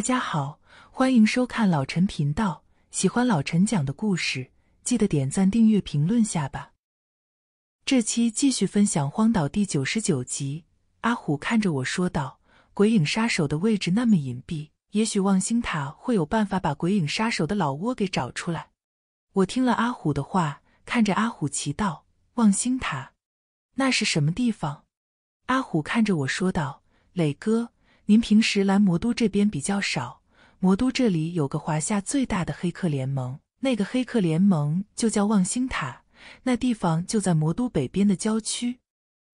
大家好，欢迎收看老陈频道。喜欢老陈讲的故事，记得点赞、订阅、评论下吧。这期继续分享《荒岛》第九十九集。阿虎看着我说道：“鬼影杀手的位置那么隐蔽，也许望星塔会有办法把鬼影杀手的老窝给找出来。”我听了阿虎的话，看着阿虎奇道：“望星塔，那是什么地方？”阿虎看着我说道：“磊哥。”您平时来魔都这边比较少。魔都这里有个华夏最大的黑客联盟，那个黑客联盟就叫望星塔，那地方就在魔都北边的郊区。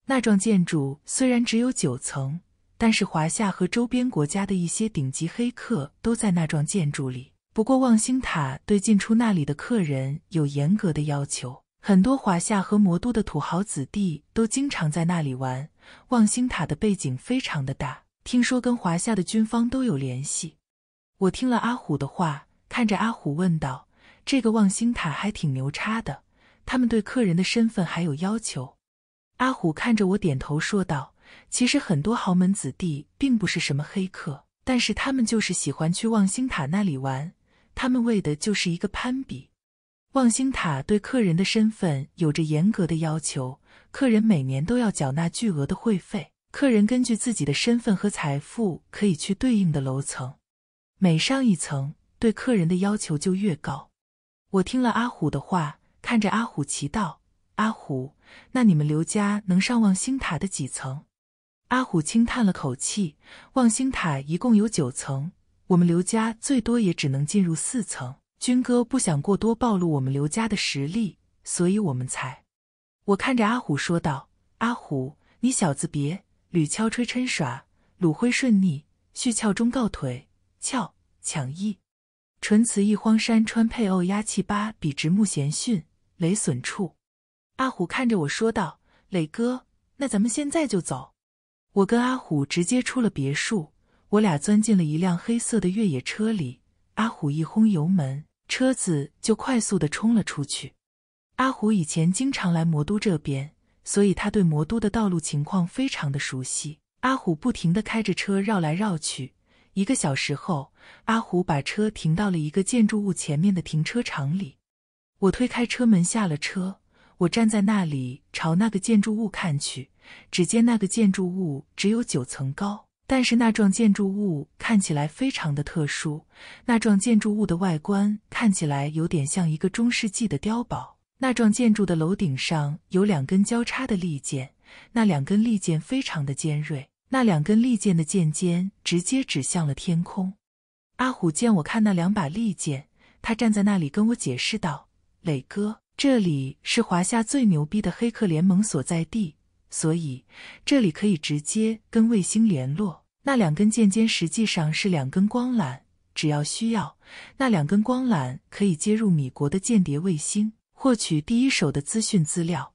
那幢建筑虽然只有九层，但是华夏和周边国家的一些顶级黑客都在那幢建筑里。不过，望星塔对进出那里的客人有严格的要求。很多华夏和魔都的土豪子弟都经常在那里玩。望星塔的背景非常的大。听说跟华夏的军方都有联系，我听了阿虎的话，看着阿虎问道：“这个望星塔还挺牛叉的，他们对客人的身份还有要求？”阿虎看着我，点头说道：“其实很多豪门子弟并不是什么黑客，但是他们就是喜欢去望星塔那里玩，他们为的就是一个攀比。望星塔对客人的身份有着严格的要求，客人每年都要缴纳巨额的会费。”客人根据自己的身份和财富，可以去对应的楼层。每上一层，对客人的要求就越高。我听了阿虎的话，看着阿虎祈祷：“阿虎，那你们刘家能上望星塔的几层？”阿虎轻叹了口气：“望星塔一共有九层，我们刘家最多也只能进入四层。军哥不想过多暴露我们刘家的实力，所以我们才……”我看着阿虎说道：“阿虎，你小子别……”吕敲吹撑耍，鲁灰顺逆续翘中告腿翘抢意，唇词一荒山川配呕压气八笔直木弦训雷损处。阿虎看着我说道：“磊哥，那咱们现在就走。”我跟阿虎直接出了别墅，我俩钻进了一辆黑色的越野车里。阿虎一轰油门，车子就快速的冲了出去。阿虎以前经常来魔都这边。所以他对魔都的道路情况非常的熟悉。阿虎不停地开着车绕来绕去，一个小时后，阿虎把车停到了一个建筑物前面的停车场里。我推开车门下了车，我站在那里朝那个建筑物看去。只见那个建筑物只有九层高，但是那幢建筑物看起来非常的特殊。那幢建筑物的外观看起来有点像一个中世纪的碉堡。那幢建筑的楼顶上有两根交叉的利剑，那两根利剑非常的尖锐，那两根利剑的剑尖直接指向了天空。阿虎见我看那两把利剑，他站在那里跟我解释道：“磊哥，这里是华夏最牛逼的黑客联盟所在地，所以这里可以直接跟卫星联络。那两根剑尖实际上是两根光缆，只要需要，那两根光缆可以接入米国的间谍卫星。”获取第一手的资讯资料，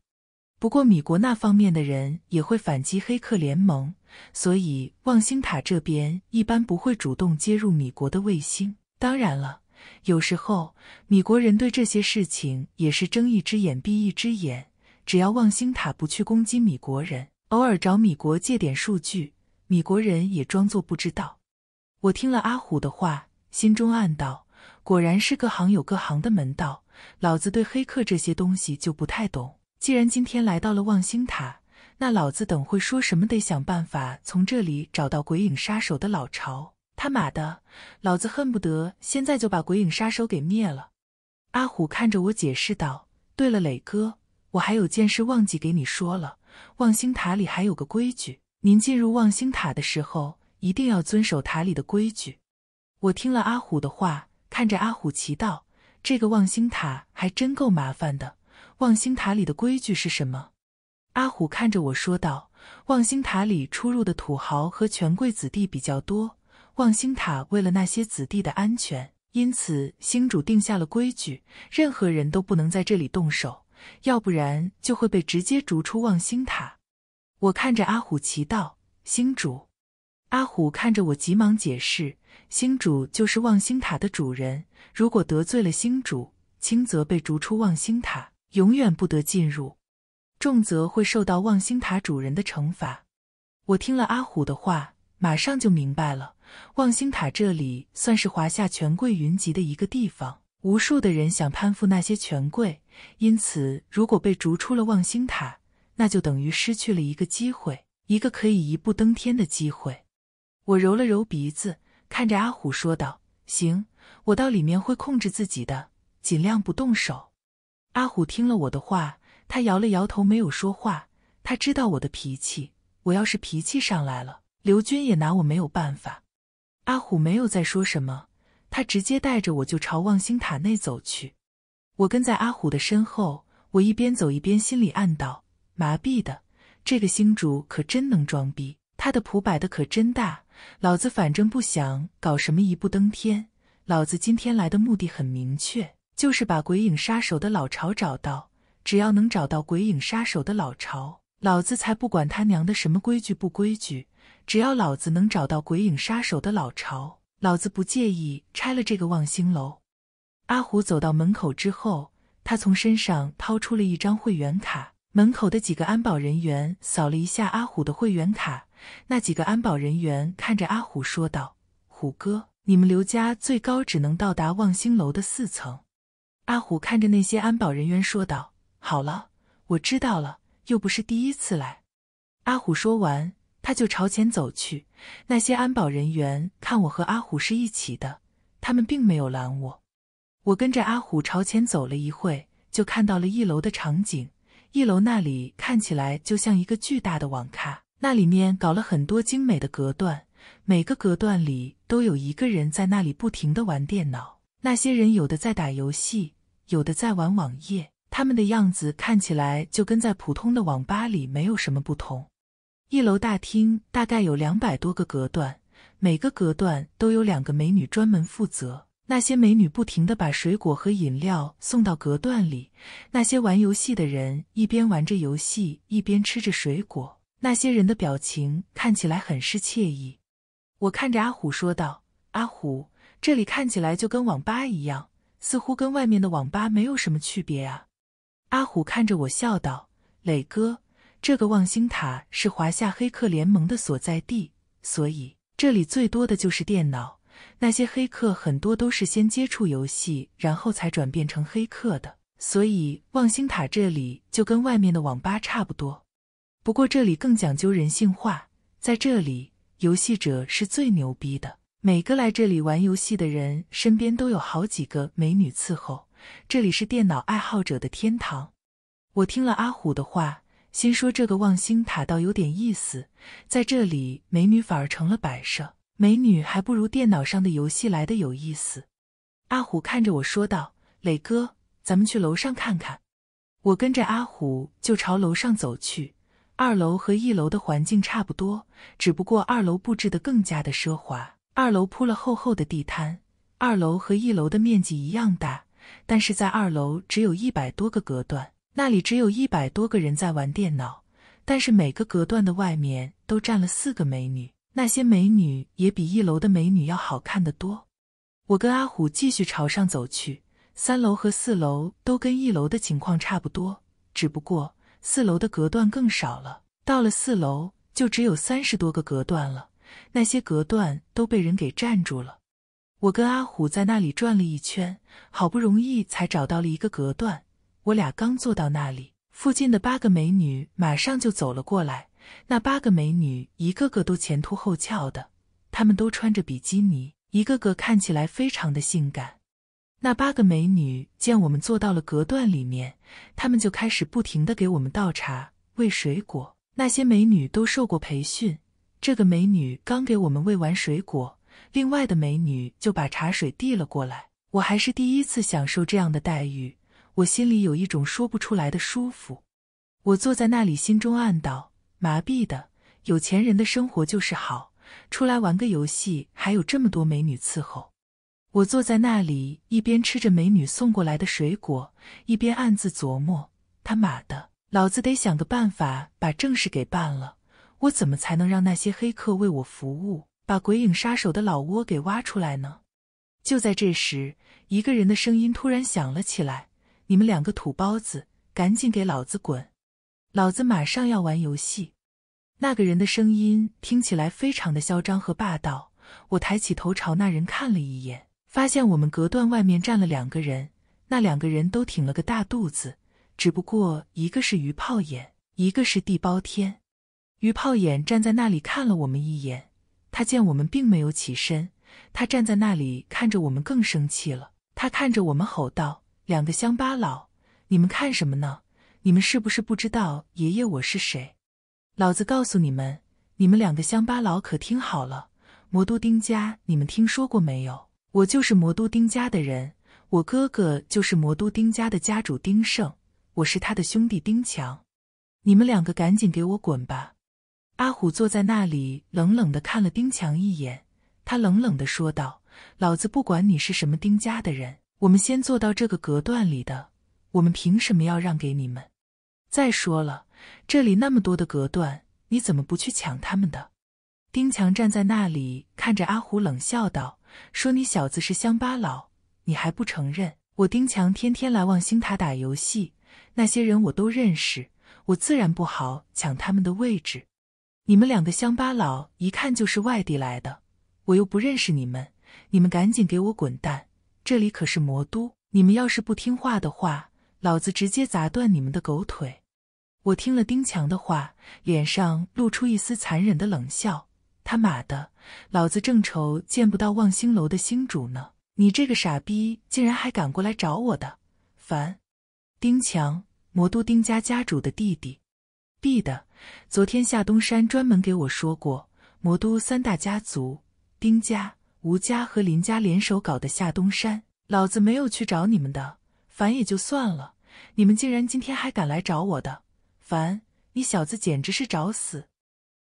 不过米国那方面的人也会反击黑客联盟，所以望星塔这边一般不会主动接入米国的卫星。当然了，有时候米国人对这些事情也是睁一只眼闭一只眼，只要望星塔不去攻击米国人，偶尔找米国借点数据，米国人也装作不知道。我听了阿虎的话，心中暗道：果然是各行有各行的门道。老子对黑客这些东西就不太懂。既然今天来到了望星塔，那老子等会说什么得想办法从这里找到鬼影杀手的老巢。他妈的，老子恨不得现在就把鬼影杀手给灭了。阿虎看着我解释道：“对了，磊哥，我还有件事忘记给你说了。望星塔里还有个规矩，您进入望星塔的时候一定要遵守塔里的规矩。”我听了阿虎的话，看着阿虎祈祷：“这个望星塔还真够麻烦的。望星塔里的规矩是什么？阿虎看着我说道：“望星塔里出入的土豪和权贵子弟比较多，望星塔为了那些子弟的安全，因此星主定下了规矩，任何人都不能在这里动手，要不然就会被直接逐出望星塔。”我看着阿虎奇道：“星主。”阿虎看着我，急忙解释：“星主就是望星塔的主人，如果得罪了星主，轻则被逐出望星塔，永远不得进入；重则会受到望星塔主人的惩罚。”我听了阿虎的话，马上就明白了，望星塔这里算是华夏权贵云集的一个地方，无数的人想攀附那些权贵，因此如果被逐出了望星塔，那就等于失去了一个机会，一个可以一步登天的机会。我揉了揉鼻子，看着阿虎说道：“行，我到里面会控制自己的，尽量不动手。”阿虎听了我的话，他摇了摇头，没有说话。他知道我的脾气，我要是脾气上来了，刘军也拿我没有办法。阿虎没有再说什么，他直接带着我就朝望星塔内走去。我跟在阿虎的身后，我一边走一边心里暗道：“麻痹的，这个星主可真能装逼，他的谱摆的可真大。”老子反正不想搞什么一步登天，老子今天来的目的很明确，就是把鬼影杀手的老巢找到。只要能找到鬼影杀手的老巢，老子才不管他娘的什么规矩不规矩。只要老子能找到鬼影杀手的老巢，老子不介意拆了这个望星楼。阿虎走到门口之后，他从身上掏出了一张会员卡，门口的几个安保人员扫了一下阿虎的会员卡。那几个安保人员看着阿虎说道：“虎哥，你们刘家最高只能到达望星楼的四层。”阿虎看着那些安保人员说道：“好了，我知道了，又不是第一次来。”阿虎说完，他就朝前走去。那些安保人员看我和阿虎是一起的，他们并没有拦我。我跟着阿虎朝前走了一会，就看到了一楼的场景。一楼那里看起来就像一个巨大的网咖。那里面搞了很多精美的隔断，每个隔断里都有一个人在那里不停的玩电脑。那些人有的在打游戏，有的在玩网页，他们的样子看起来就跟在普通的网吧里没有什么不同。一楼大厅大概有两百多个隔断，每个隔断都有两个美女专门负责。那些美女不停的把水果和饮料送到隔断里，那些玩游戏的人一边玩着游戏，一边吃着水果。那些人的表情看起来很是惬意，我看着阿虎说道：“阿虎，这里看起来就跟网吧一样，似乎跟外面的网吧没有什么区别啊。”阿虎看着我笑道：“磊哥，这个望星塔是华夏黑客联盟的所在地，所以这里最多的就是电脑。那些黑客很多都是先接触游戏，然后才转变成黑客的，所以望星塔这里就跟外面的网吧差不多。”不过这里更讲究人性化，在这里，游戏者是最牛逼的。每个来这里玩游戏的人，身边都有好几个美女伺候。这里是电脑爱好者的天堂。我听了阿虎的话，心说这个望星塔倒有点意思。在这里，美女反而成了摆设，美女还不如电脑上的游戏来的有意思。阿虎看着我说道：“磊哥，咱们去楼上看看。”我跟着阿虎就朝楼上走去。二楼和一楼的环境差不多，只不过二楼布置的更加的奢华。二楼铺了厚厚的地毯。二楼和一楼的面积一样大，但是在二楼只有一百多个隔断，那里只有一百多个人在玩电脑，但是每个隔断的外面都站了四个美女，那些美女也比一楼的美女要好看的多。我跟阿虎继续朝上走去，三楼和四楼都跟一楼的情况差不多，只不过。四楼的隔断更少了，到了四楼就只有三十多个隔断了，那些隔断都被人给占住了。我跟阿虎在那里转了一圈，好不容易才找到了一个隔断，我俩刚坐到那里，附近的八个美女马上就走了过来。那八个美女一个个都前凸后翘的，她们都穿着比基尼，一个个看起来非常的性感。那八个美女见我们坐到了隔断里面，她们就开始不停地给我们倒茶、喂水果。那些美女都受过培训。这个美女刚给我们喂完水果，另外的美女就把茶水递了过来。我还是第一次享受这样的待遇，我心里有一种说不出来的舒服。我坐在那里，心中暗道：麻痹的，有钱人的生活就是好，出来玩个游戏还有这么多美女伺候。我坐在那里，一边吃着美女送过来的水果，一边暗自琢磨：“他妈的，老子得想个办法把正事给办了。我怎么才能让那些黑客为我服务，把鬼影杀手的老窝给挖出来呢？”就在这时，一个人的声音突然响了起来：“你们两个土包子，赶紧给老子滚！老子马上要玩游戏。”那个人的声音听起来非常的嚣张和霸道。我抬起头朝那人看了一眼。发现我们隔断外面站了两个人，那两个人都挺了个大肚子，只不过一个是鱼泡眼，一个是地包天。鱼泡眼站在那里看了我们一眼，他见我们并没有起身，他站在那里看着我们更生气了。他看着我们吼道：“两个乡巴佬，你们看什么呢？你们是不是不知道爷爷我是谁？老子告诉你们，你们两个乡巴佬可听好了，魔都丁家，你们听说过没有？”我就是魔都丁家的人，我哥哥就是魔都丁家的家主丁胜，我是他的兄弟丁强。你们两个赶紧给我滚吧！阿虎坐在那里冷冷的看了丁强一眼，他冷冷的说道：“老子不管你是什么丁家的人，我们先坐到这个隔断里的，我们凭什么要让给你们？再说了，这里那么多的隔断，你怎么不去抢他们的？”丁强站在那里看着阿虎冷笑道。说你小子是乡巴佬，你还不承认？我丁强天天来望星塔打游戏，那些人我都认识，我自然不好抢他们的位置。你们两个乡巴佬，一看就是外地来的，我又不认识你们，你们赶紧给我滚蛋！这里可是魔都，你们要是不听话的话，老子直接砸断你们的狗腿！我听了丁强的话，脸上露出一丝残忍的冷笑。他妈的，老子正愁见不到望星楼的星主呢，你这个傻逼竟然还敢过来找我的，烦！丁强，魔都丁家家主的弟弟，必的，昨天夏东山专门给我说过，魔都三大家族丁家、吴家和林家联手搞的。夏东山，老子没有去找你们的，烦也就算了，你们竟然今天还敢来找我的，烦！你小子简直是找死！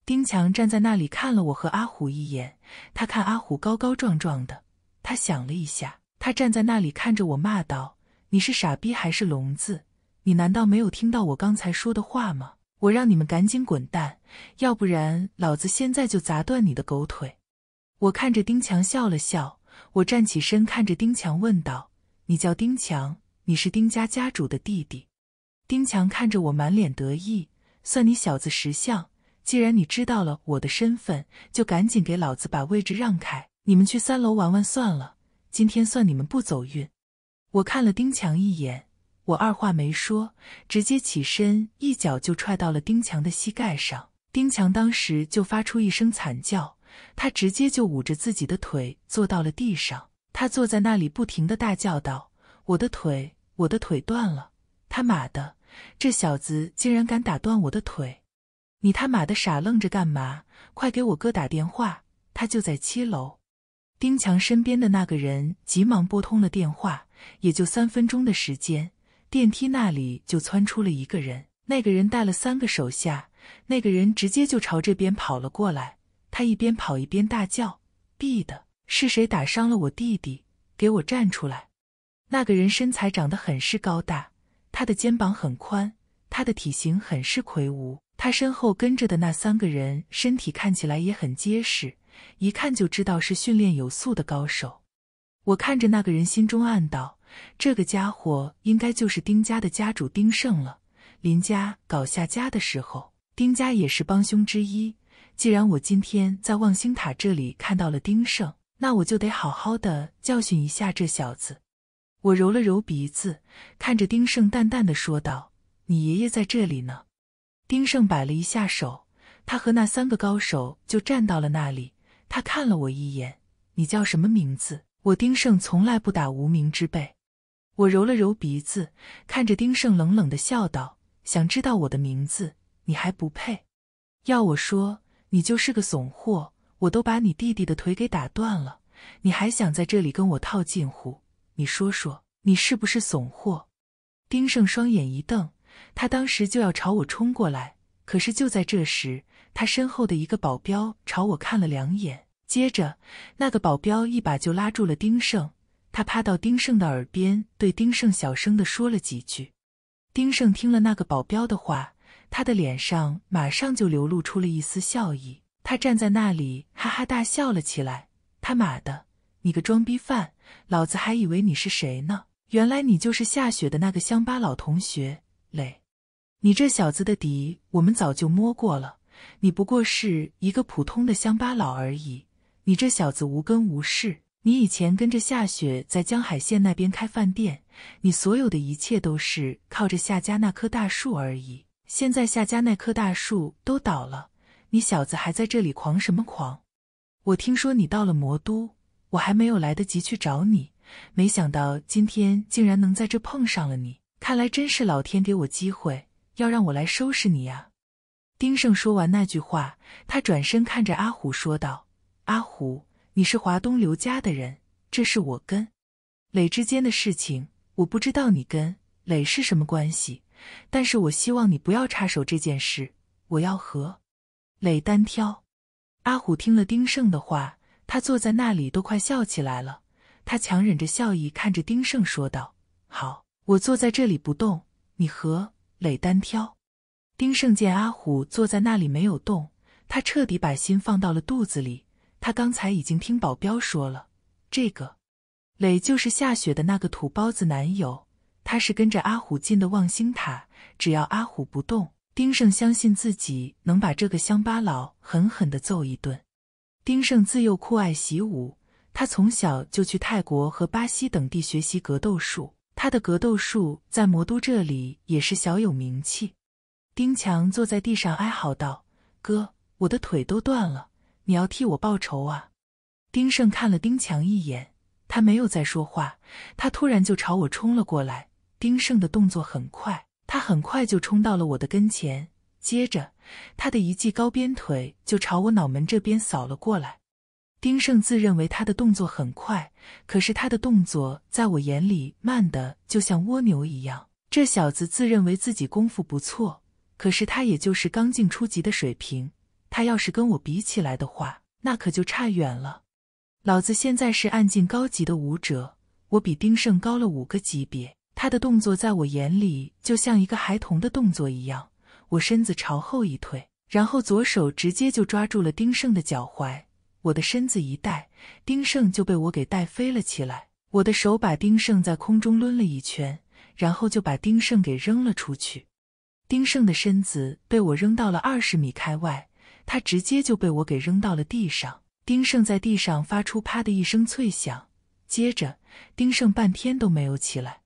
丁强站在那里看了我和阿虎一眼，他看阿虎高高壮壮的，他想了一下，他站在那里看着我骂道：“你是傻逼还是聋子？你难道没有听到我刚才说的话吗？我让你们赶紧滚蛋，要不然老子现在就砸断你的狗腿！”我看着丁强笑了笑，我站起身看着丁强问道：“你叫丁强，你是丁家家主的弟弟？”丁强看着我满脸得意，算你小子识相。既然你知道了我的身份，就赶紧给老子把位置让开！你们去三楼玩玩算了，今天算你们不走运。我看了丁强一眼，我二话没说，直接起身，一脚就踹到了丁强的膝盖上。丁强当时就发出一声惨叫，他直接就捂着自己的腿坐到了地上。他坐在那里不停的大叫道：“我的腿，我的腿断了！他妈的，这小子竟然敢打断我的腿！”你他妈的傻愣着干嘛？快给我哥打电话，他就在七楼。丁强身边的那个人急忙拨通了电话，也就三分钟的时间，电梯那里就窜出了一个人。那个人带了三个手下，那个人直接就朝这边跑了过来。他一边跑一边大叫：“毙的，是谁打伤了我弟弟？给我站出来！”那个人身材长得很是高大，他的肩膀很宽，他的体型很是魁梧。他身后跟着的那三个人，身体看起来也很结实，一看就知道是训练有素的高手。我看着那个人，心中暗道：这个家伙应该就是丁家的家主丁胜了。林家搞下家的时候，丁家也是帮凶之一。既然我今天在望星塔这里看到了丁胜，那我就得好好的教训一下这小子。我揉了揉鼻子，看着丁胜，淡淡的说道：“你爷爷在这里呢。”丁胜摆了一下手，他和那三个高手就站到了那里。他看了我一眼：“你叫什么名字？”我丁胜从来不打无名之辈。我揉了揉鼻子，看着丁胜冷冷的笑道：“想知道我的名字，你还不配？要我说，你就是个怂货！我都把你弟弟的腿给打断了，你还想在这里跟我套近乎？你说说，你是不是怂货？”丁胜双眼一瞪。他当时就要朝我冲过来，可是就在这时，他身后的一个保镖朝我看了两眼，接着那个保镖一把就拉住了丁胜。他趴到丁胜的耳边，对丁胜小声的说了几句。丁胜听了那个保镖的话，他的脸上马上就流露出了一丝笑意。他站在那里哈哈大笑了起来。他妈的，你个装逼犯，老子还以为你是谁呢？原来你就是下雪的那个乡巴佬同学。磊，你这小子的底我们早就摸过了。你不过是一个普通的乡巴佬而已。你这小子无根无势。你以前跟着夏雪在江海县那边开饭店，你所有的一切都是靠着夏家那棵大树而已。现在夏家那棵大树都倒了，你小子还在这里狂什么狂？我听说你到了魔都，我还没有来得及去找你，没想到今天竟然能在这碰上了你。看来真是老天给我机会，要让我来收拾你啊！丁胜说完那句话，他转身看着阿虎说道：“阿虎，你是华东刘家的人，这是我跟磊之间的事情，我不知道你跟磊是什么关系，但是我希望你不要插手这件事。我要和磊单挑。”阿虎听了丁胜的话，他坐在那里都快笑起来了，他强忍着笑意看着丁胜说道：“好。”我坐在这里不动，你和磊单挑。丁胜见阿虎坐在那里没有动，他彻底把心放到了肚子里。他刚才已经听保镖说了，这个磊就是下雪的那个土包子男友，他是跟着阿虎进的望星塔。只要阿虎不动，丁胜相信自己能把这个乡巴佬狠狠的揍一顿。丁胜自幼酷爱习武，他从小就去泰国和巴西等地学习格斗术。他的格斗术在魔都这里也是小有名气。丁强坐在地上哀嚎道：“哥，我的腿都断了，你要替我报仇啊！”丁胜看了丁强一眼，他没有再说话。他突然就朝我冲了过来。丁胜的动作很快，他很快就冲到了我的跟前，接着他的一记高鞭腿就朝我脑门这边扫了过来。丁胜自认为他的动作很快，可是他的动作在我眼里慢的就像蜗牛一样。这小子自认为自己功夫不错，可是他也就是刚进初级的水平。他要是跟我比起来的话，那可就差远了。老子现在是暗进高级的武者，我比丁胜高了五个级别。他的动作在我眼里就像一个孩童的动作一样。我身子朝后一退，然后左手直接就抓住了丁胜的脚踝。我的身子一带，丁胜就被我给带飞了起来。我的手把丁胜在空中抡了一圈，然后就把丁胜给扔了出去。丁胜的身子被我扔到了二十米开外，他直接就被我给扔到了地上。丁胜在地上发出“啪”的一声脆响，接着丁胜半天都没有起来。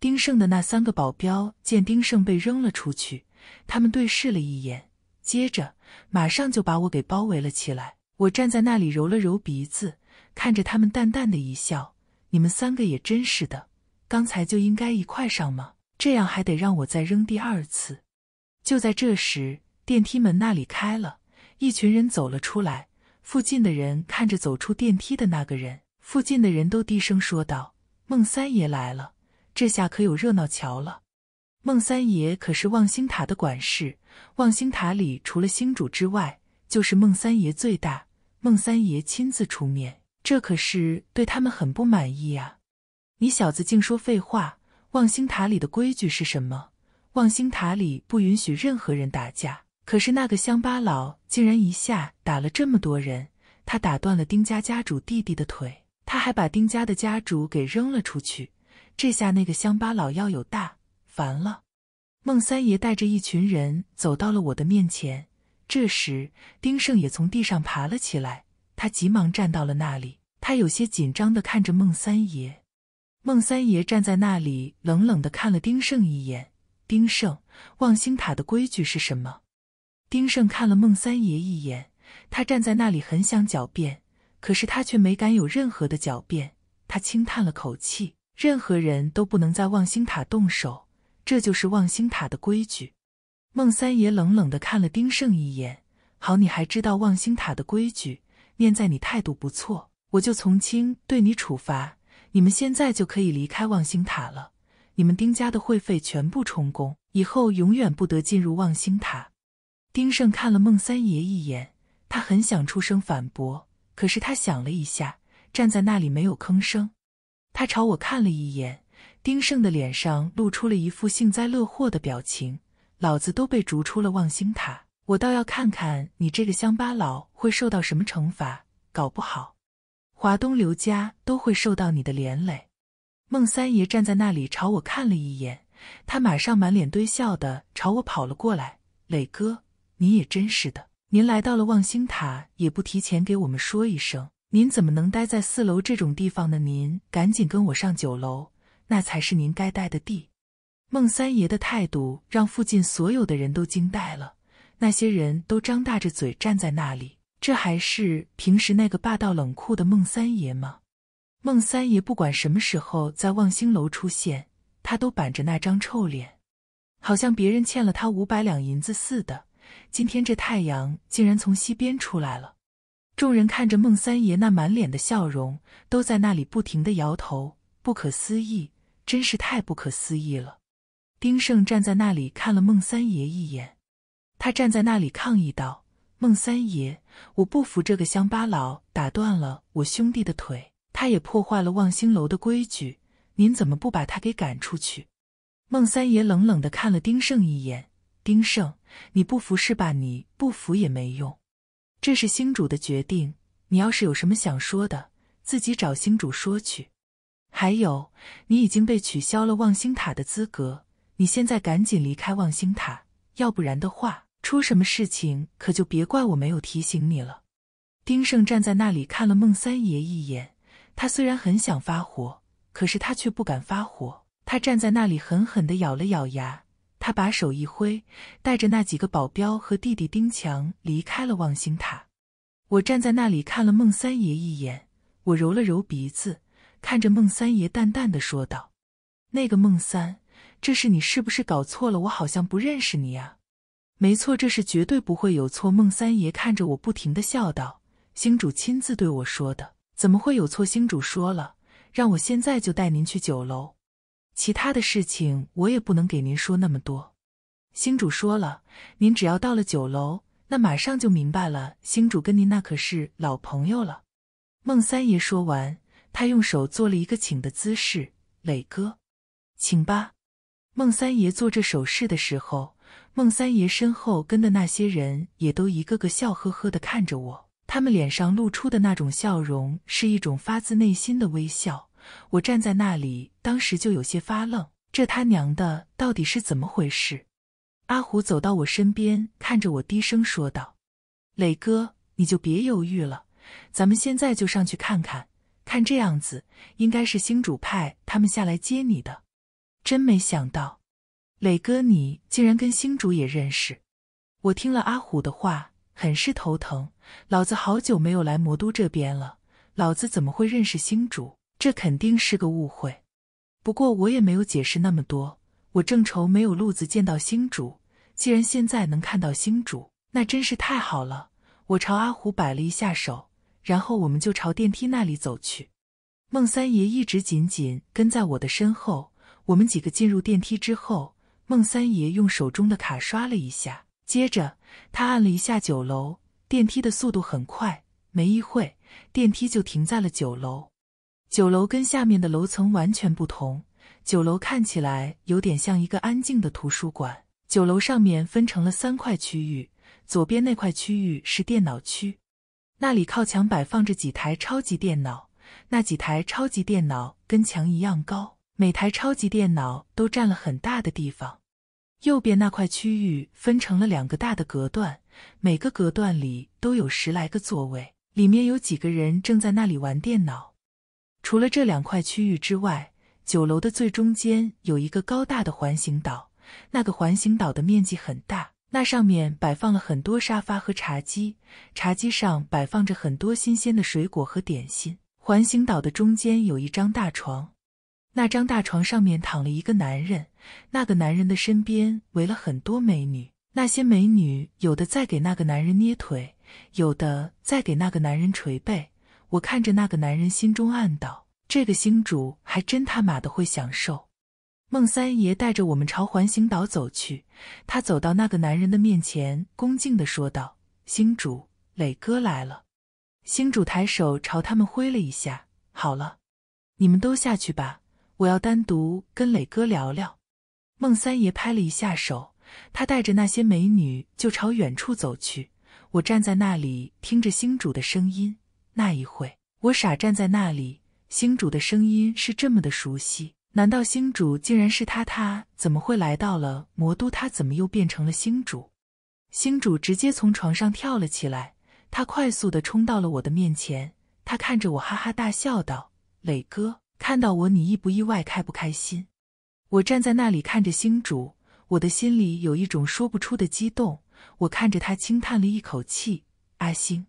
丁胜的那三个保镖见丁胜被扔了出去，他们对视了一眼，接着马上就把我给包围了起来。我站在那里揉了揉鼻子，看着他们淡淡的一笑：“你们三个也真是的，刚才就应该一块上吗？这样还得让我再扔第二次。”就在这时，电梯门那里开了一群人走了出来，附近的人看着走出电梯的那个人，附近的人都低声说道：“孟三爷来了，这下可有热闹瞧了。”孟三爷可是望星塔的管事，望星塔里除了星主之外，就是孟三爷最大。孟三爷亲自出面，这可是对他们很不满意啊！你小子净说废话！望星塔里的规矩是什么？望星塔里不允许任何人打架。可是那个乡巴佬竟然一下打了这么多人，他打断了丁家家主弟弟的腿，他还把丁家的家主给扔了出去。这下那个乡巴佬要有大烦了。孟三爷带着一群人走到了我的面前。这时，丁胜也从地上爬了起来，他急忙站到了那里。他有些紧张的看着孟三爷。孟三爷站在那里，冷冷的看了丁胜一眼。丁胜，望星塔的规矩是什么？丁胜看了孟三爷一眼，他站在那里很想狡辩，可是他却没敢有任何的狡辩。他轻叹了口气：任何人都不能在望星塔动手，这就是望星塔的规矩。孟三爷冷冷的看了丁胜一眼：“好，你还知道望星塔的规矩，念在你态度不错，我就从轻对你处罚。你们现在就可以离开望星塔了。你们丁家的会费全部充公，以后永远不得进入望星塔。”丁胜看了孟三爷一眼，他很想出声反驳，可是他想了一下，站在那里没有吭声。他朝我看了一眼，丁胜的脸上露出了一副幸灾乐祸的表情。老子都被逐出了望星塔，我倒要看看你这个乡巴佬会受到什么惩罚！搞不好，华东刘家都会受到你的连累。孟三爷站在那里朝我看了一眼，他马上满脸堆笑的朝我跑了过来：“磊哥，您也真是的，您来到了望星塔也不提前给我们说一声，您怎么能待在四楼这种地方呢？您赶紧跟我上九楼，那才是您该待的地。”孟三爷的态度让附近所有的人都惊呆了，那些人都张大着嘴站在那里。这还是平时那个霸道冷酷的孟三爷吗？孟三爷不管什么时候在望星楼出现，他都板着那张臭脸，好像别人欠了他五百两银子似的。今天这太阳竟然从西边出来了，众人看着孟三爷那满脸的笑容，都在那里不停的摇头，不可思议，真是太不可思议了。丁胜站在那里看了孟三爷一眼，他站在那里抗议道：“孟三爷，我不服这个乡巴佬打断了我兄弟的腿，他也破坏了望星楼的规矩，您怎么不把他给赶出去？”孟三爷冷冷的看了丁胜一眼：“丁胜，你不服是吧？你不服也没用，这是星主的决定。你要是有什么想说的，自己找星主说去。还有，你已经被取消了望星塔的资格。”你现在赶紧离开望星塔，要不然的话，出什么事情可就别怪我没有提醒你了。丁胜站在那里看了孟三爷一眼，他虽然很想发火，可是他却不敢发火。他站在那里狠狠地咬了咬牙，他把手一挥，带着那几个保镖和弟弟丁强离开了望星塔。我站在那里看了孟三爷一眼，我揉了揉鼻子，看着孟三爷淡淡的说道：“那个孟三。”这是你是不是搞错了？我好像不认识你啊！没错，这是绝对不会有错。孟三爷看着我不停的笑道：“星主亲自对我说的，怎么会有错？星主说了，让我现在就带您去酒楼。其他的事情我也不能给您说那么多。星主说了，您只要到了酒楼，那马上就明白了。星主跟您那可是老朋友了。”孟三爷说完，他用手做了一个请的姿势：“磊哥，请吧。”孟三爷做这手势的时候，孟三爷身后跟的那些人也都一个个笑呵呵的看着我，他们脸上露出的那种笑容是一种发自内心的微笑。我站在那里，当时就有些发愣，这他娘的到底是怎么回事？阿虎走到我身边，看着我，低声说道：“磊哥，你就别犹豫了，咱们现在就上去看看。看这样子，应该是星主派他们下来接你的。”真没想到，磊哥你竟然跟星主也认识。我听了阿虎的话，很是头疼。老子好久没有来魔都这边了，老子怎么会认识星主？这肯定是个误会。不过我也没有解释那么多。我正愁没有路子见到星主，既然现在能看到星主，那真是太好了。我朝阿虎摆了一下手，然后我们就朝电梯那里走去。孟三爷一直紧紧跟在我的身后。我们几个进入电梯之后，孟三爷用手中的卡刷了一下，接着他按了一下九楼。电梯的速度很快，没一会，电梯就停在了九楼。九楼跟下面的楼层完全不同，九楼看起来有点像一个安静的图书馆。九楼上面分成了三块区域，左边那块区域是电脑区，那里靠墙摆放着几台超级电脑，那几台超级电脑跟墙一样高。每台超级电脑都占了很大的地方。右边那块区域分成了两个大的隔断，每个隔断里都有十来个座位，里面有几个人正在那里玩电脑。除了这两块区域之外，酒楼的最中间有一个高大的环形岛，那个环形岛的面积很大，那上面摆放了很多沙发和茶几，茶几上摆放着很多新鲜的水果和点心。环形岛的中间有一张大床。那张大床上面躺了一个男人，那个男人的身边围了很多美女，那些美女有的在给那个男人捏腿，有的在给那个男人捶背。我看着那个男人，心中暗道：这个星主还真他妈的会享受。孟三爷带着我们朝环形岛走去，他走到那个男人的面前，恭敬地说道：“星主，磊哥来了。”星主抬手朝他们挥了一下：“好了，你们都下去吧。”我要单独跟磊哥聊聊。孟三爷拍了一下手，他带着那些美女就朝远处走去。我站在那里，听着星主的声音。那一会，我傻站在那里。星主的声音是这么的熟悉，难道星主竟然是他？他怎么会来到了魔都？他怎么又变成了星主？星主直接从床上跳了起来，他快速的冲到了我的面前。他看着我，哈哈大笑道：“磊哥。”看到我，你意不意外，开不开心？我站在那里看着星主，我的心里有一种说不出的激动。我看着他，轻叹了一口气：“阿星，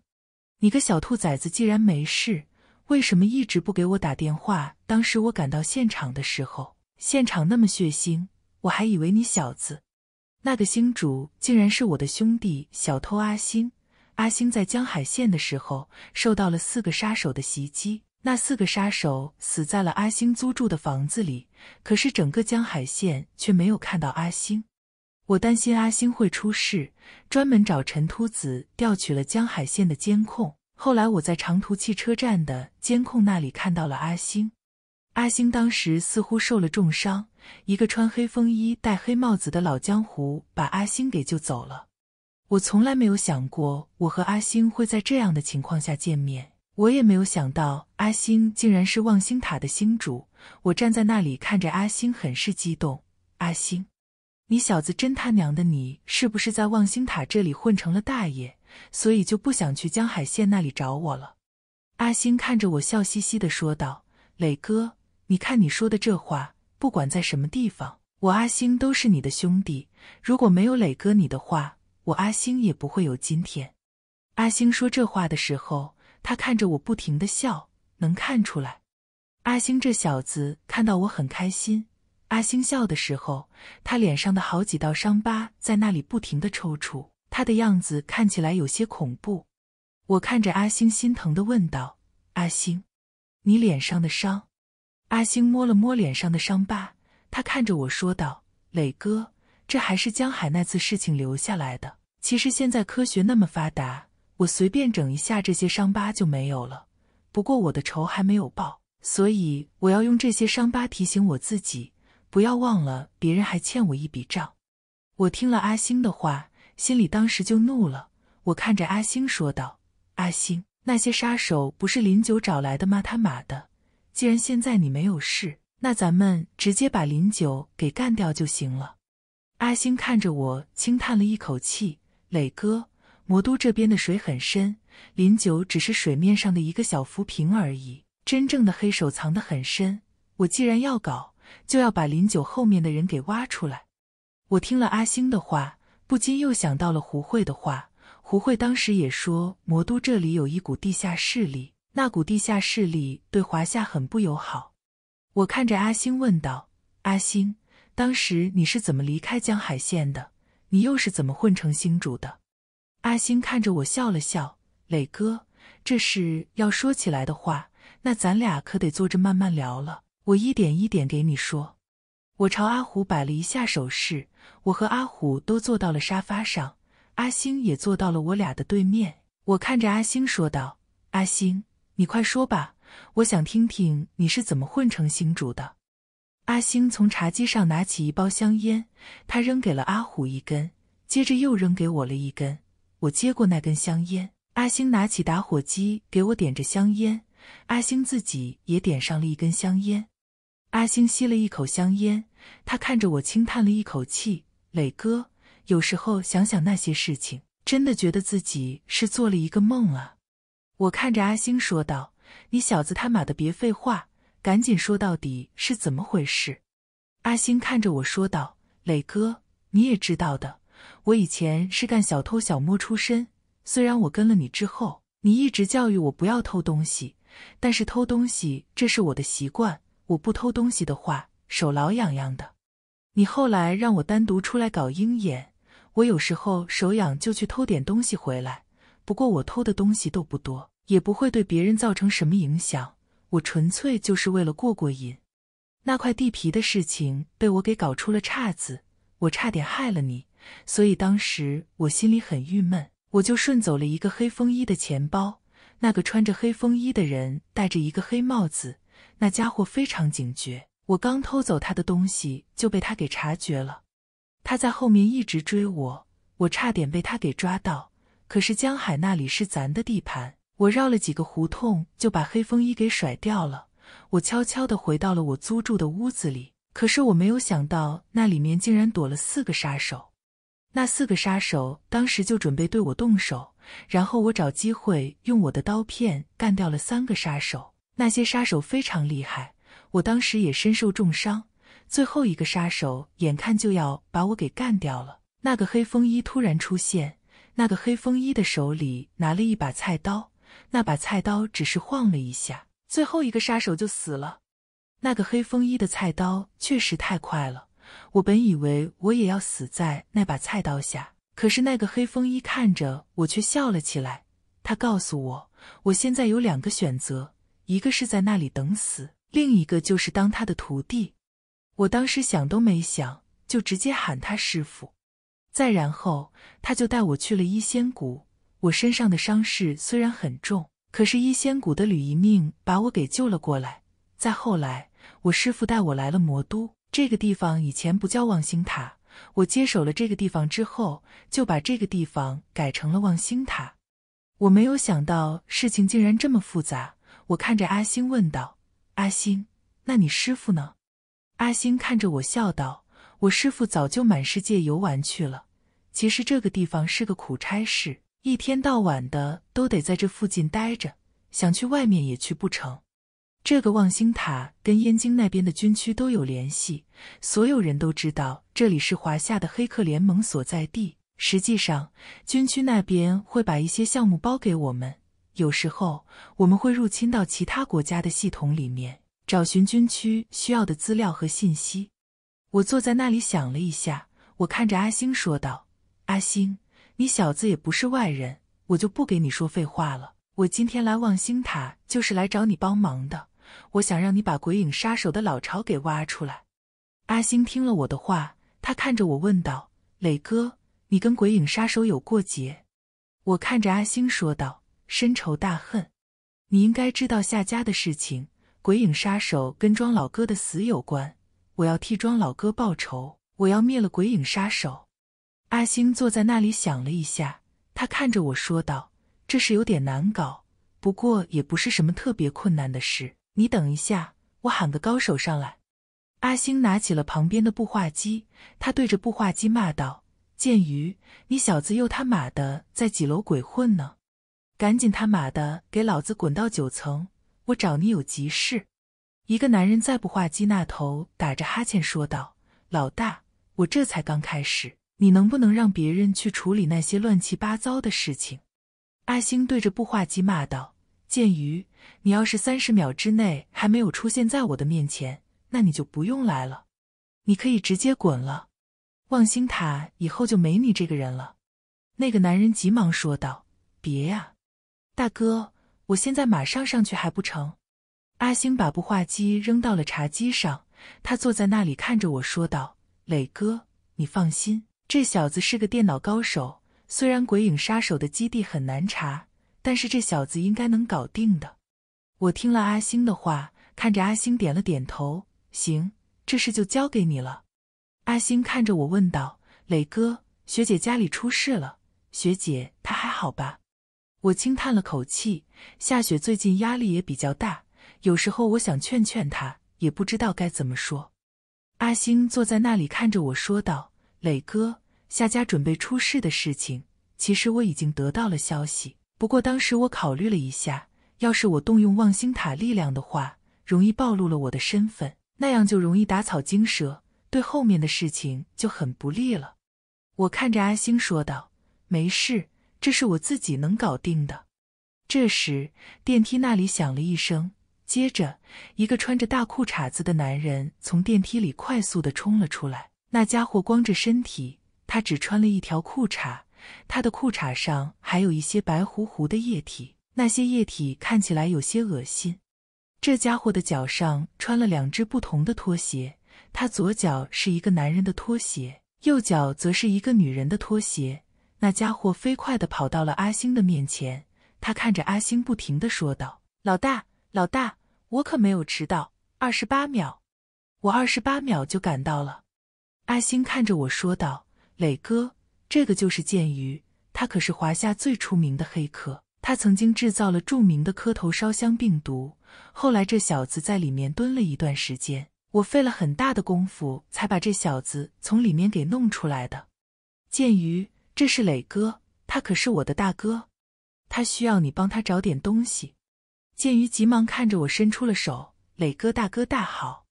你个小兔崽子，既然没事，为什么一直不给我打电话？当时我赶到现场的时候，现场那么血腥，我还以为你小子……那个星主竟然是我的兄弟小偷阿星。阿星在江海县的时候，受到了四个杀手的袭击。”那四个杀手死在了阿星租住的房子里，可是整个江海县却没有看到阿星。我担心阿星会出事，专门找陈秃子调取了江海县的监控。后来我在长途汽车站的监控那里看到了阿星。阿星当时似乎受了重伤，一个穿黑风衣、戴黑帽子的老江湖把阿星给救走了。我从来没有想过，我和阿星会在这样的情况下见面。我也没有想到阿星竟然是望星塔的星主。我站在那里看着阿星，很是激动。阿星，你小子真他娘的！你是不是在望星塔这里混成了大爷，所以就不想去江海县那里找我了？阿星看着我，笑嘻嘻的说道：“磊哥，你看你说的这话，不管在什么地方，我阿星都是你的兄弟。如果没有磊哥你的话，我阿星也不会有今天。”阿星说这话的时候。他看着我不停的笑，能看出来，阿星这小子看到我很开心。阿星笑的时候，他脸上的好几道伤疤在那里不停的抽搐，他的样子看起来有些恐怖。我看着阿星，心疼的问道：“阿星，你脸上的伤？”阿星摸了摸脸上的伤疤，他看着我说道：“磊哥，这还是江海那次事情留下来的。其实现在科学那么发达。”我随便整一下，这些伤疤就没有了。不过我的仇还没有报，所以我要用这些伤疤提醒我自己，不要忘了别人还欠我一笔账。我听了阿星的话，心里当时就怒了。我看着阿星说道：“阿星，那些杀手不是林九找来的吗？他妈的！既然现在你没有事，那咱们直接把林九给干掉就行了。”阿星看着我，轻叹了一口气：“磊哥。”魔都这边的水很深，林九只是水面上的一个小浮萍而已。真正的黑手藏得很深，我既然要搞，就要把林九后面的人给挖出来。我听了阿星的话，不禁又想到了胡慧的话。胡慧当时也说，魔都这里有一股地下势力，那股地下势力对华夏很不友好。我看着阿星问道：“阿星，当时你是怎么离开江海县的？你又是怎么混成星主的？”阿星看着我笑了笑，磊哥，这事要说起来的话，那咱俩可得坐着慢慢聊了，我一点一点给你说。我朝阿虎摆了一下手势，我和阿虎都坐到了沙发上，阿星也坐到了我俩的对面。我看着阿星说道：“阿星，你快说吧，我想听听你是怎么混成星主的。”阿星从茶几上拿起一包香烟，他扔给了阿虎一根，接着又扔给我了一根。我接过那根香烟，阿星拿起打火机给我点着香烟，阿星自己也点上了一根香烟。阿星吸了一口香烟，他看着我，轻叹了一口气：“磊哥，有时候想想那些事情，真的觉得自己是做了一个梦啊。”我看着阿星说道：“你小子他妈的别废话，赶紧说到底是怎么回事。”阿星看着我说道：“磊哥，你也知道的。”我以前是干小偷小摸出身，虽然我跟了你之后，你一直教育我不要偷东西，但是偷东西这是我的习惯。我不偷东西的话，手老痒痒的。你后来让我单独出来搞鹰眼，我有时候手痒就去偷点东西回来，不过我偷的东西都不多，也不会对别人造成什么影响。我纯粹就是为了过过瘾。那块地皮的事情被我给搞出了岔子，我差点害了你。所以当时我心里很郁闷，我就顺走了一个黑风衣的钱包。那个穿着黑风衣的人戴着一个黑帽子，那家伙非常警觉。我刚偷走他的东西，就被他给察觉了。他在后面一直追我，我差点被他给抓到。可是江海那里是咱的地盘，我绕了几个胡同，就把黑风衣给甩掉了。我悄悄地回到了我租住的屋子里，可是我没有想到那里面竟然躲了四个杀手。那四个杀手当时就准备对我动手，然后我找机会用我的刀片干掉了三个杀手。那些杀手非常厉害，我当时也身受重伤。最后一个杀手眼看就要把我给干掉了，那个黑风衣突然出现。那个黑风衣的手里拿了一把菜刀，那把菜刀只是晃了一下，最后一个杀手就死了。那个黑风衣的菜刀确实太快了。我本以为我也要死在那把菜刀下，可是那个黑风衣看着我却笑了起来。他告诉我，我现在有两个选择，一个是在那里等死，另一个就是当他的徒弟。我当时想都没想，就直接喊他师傅。再然后，他就带我去了医仙谷。我身上的伤势虽然很重，可是医仙谷的吕一命把我给救了过来。再后来，我师傅带我来了魔都。这个地方以前不叫望星塔，我接手了这个地方之后，就把这个地方改成了望星塔。我没有想到事情竟然这么复杂，我看着阿星问道：“阿星，那你师傅呢？”阿星看着我笑道：“我师傅早就满世界游玩去了。其实这个地方是个苦差事，一天到晚的都得在这附近待着，想去外面也去不成。”这个望星塔跟燕京那边的军区都有联系，所有人都知道这里是华夏的黑客联盟所在地。实际上，军区那边会把一些项目包给我们，有时候我们会入侵到其他国家的系统里面，找寻军区需要的资料和信息。我坐在那里想了一下，我看着阿星说道：“阿星，你小子也不是外人，我就不给你说废话了。我今天来望星塔就是来找你帮忙的。”我想让你把鬼影杀手的老巢给挖出来。阿星听了我的话，他看着我问道：“磊哥，你跟鬼影杀手有过节？”我看着阿星说道：“深仇大恨，你应该知道夏家的事情。鬼影杀手跟庄老哥的死有关，我要替庄老哥报仇，我要灭了鬼影杀手。”阿星坐在那里想了一下，他看着我说道：“这事有点难搞，不过也不是什么特别困难的事。”你等一下，我喊个高手上来。阿星拿起了旁边的布画机，他对着布画机骂道：“剑鱼，你小子又他妈的在几楼鬼混呢？赶紧他妈的给老子滚到九层，我找你有急事。”一个男人在布画机那头打着哈欠说道：“老大，我这才刚开始，你能不能让别人去处理那些乱七八糟的事情？”阿星对着布画机骂道：“剑鱼。”你要是三十秒之内还没有出现在我的面前，那你就不用来了，你可以直接滚了。望星塔以后就没你这个人了。”那个男人急忙说道：“别呀，大哥，我现在马上上去还不成？”阿星把布画机扔到了茶几上，他坐在那里看着我说道：“磊哥，你放心，这小子是个电脑高手。虽然鬼影杀手的基地很难查，但是这小子应该能搞定的。”我听了阿星的话，看着阿星点了点头。行，这事就交给你了。阿星看着我问道：“磊哥，学姐家里出事了，学姐她还好吧？”我轻叹了口气：“夏雪最近压力也比较大，有时候我想劝劝她，也不知道该怎么说。”阿星坐在那里看着我说道：“磊哥，夏家准备出事的事情，其实我已经得到了消息，不过当时我考虑了一下。”要是我动用望星塔力量的话，容易暴露了我的身份，那样就容易打草惊蛇，对后面的事情就很不利了。我看着阿星说道：“没事，这是我自己能搞定的。”这时电梯那里响了一声，接着一个穿着大裤衩子的男人从电梯里快速的冲了出来。那家伙光着身体，他只穿了一条裤衩，他的裤衩上还有一些白乎乎的液体。那些液体看起来有些恶心。这家伙的脚上穿了两只不同的拖鞋，他左脚是一个男人的拖鞋，右脚则是一个女人的拖鞋。那家伙飞快的跑到了阿星的面前，他看着阿星，不停的说道：“老大，老大，我可没有迟到，二十八秒，我二十八秒就赶到了。”阿星看着我说道：“磊哥，这个就是剑鱼，他可是华夏最出名的黑客。”他曾经制造了著名的磕头烧香病毒，后来这小子在里面蹲了一段时间，我费了很大的功夫才把这小子从里面给弄出来的。剑鱼，这是磊哥，他可是我的大哥，他需要你帮他找点东西。剑鱼急忙看着我，伸出了手。磊哥，大哥大好。